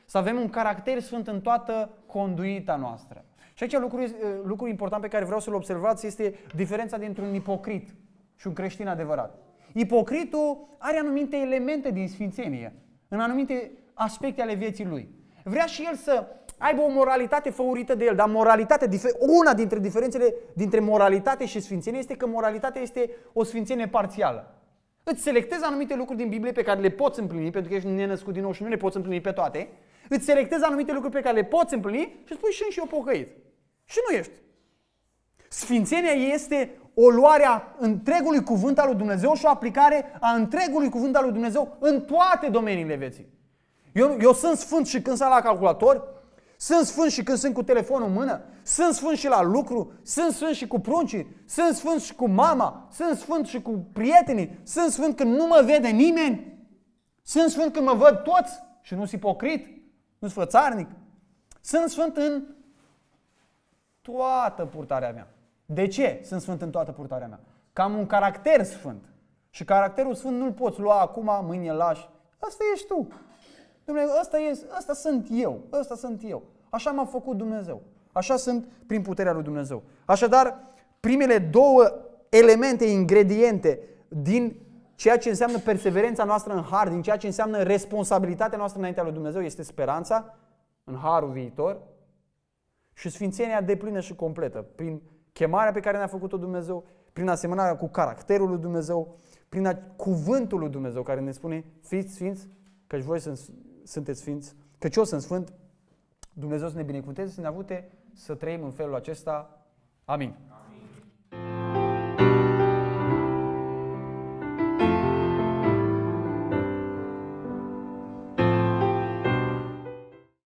Să avem un caracter sfânt în toată conduita noastră. Și aici lucru, lucru important pe care vreau să-l observați este diferența dintre un ipocrit și un creștin adevărat. Ipocritul are anumite elemente din sfințenie, în anumite aspecte ale vieții lui. Vrea și el să aibă o moralitate făurită de el. Dar moralitatea, una dintre diferențele dintre moralitate și sfințenie este că moralitatea este o sfințenie parțială. Îți selectezi anumite lucruri din Biblie pe care le poți împlini, pentru că ești nenăscut din nou și nu le poți împlini pe toate. Îți selectezi anumite lucruri pe care le poți împlini și spui și eu pocăit. Și nu ești. Sfințenia este o luare a întregului cuvânt al lui Dumnezeu și o aplicare a întregului cuvânt al lui Dumnezeu în toate domeniile vieții. Eu, eu sunt sfânt și când sunt la calculator, sunt sfânt și când sunt cu telefonul în mână, sunt sfânt și la lucru, sunt sfânt și cu pruncii, sunt sfânt și cu mama, sunt sfânt și cu prietenii, sunt sfânt când nu mă vede nimeni, sunt sfânt când mă văd toți și nu-s ipocrit, nu-s frățarnic. Sunt sfânt în toată purtarea mea. De ce sunt sfânt în toată purtarea mea? Cam un caracter sfânt. Și caracterul sfânt nu-l poți lua acum, mâine lași. Asta ești tu. Dumnezeu, asta, e, asta sunt eu, asta sunt eu. Așa m-a făcut Dumnezeu. Așa sunt prin puterea lui Dumnezeu. Așadar, primele două elemente, ingrediente din ceea ce înseamnă perseverența noastră în har, din ceea ce înseamnă responsabilitatea noastră înaintea lui Dumnezeu, este speranța în harul viitor și sfințenia deplină și completă, prin chemarea pe care ne-a făcut-o Dumnezeu, prin asemănarea cu caracterul lui Dumnezeu, prin cuvântul lui Dumnezeu care ne spune fiți sfinți, căci voi sunteți sfinți, căci eu sunt sfânt, Dumnezeu să ne binecuvânteze, să ne avute să trăim în felul acesta. Amin. Amin.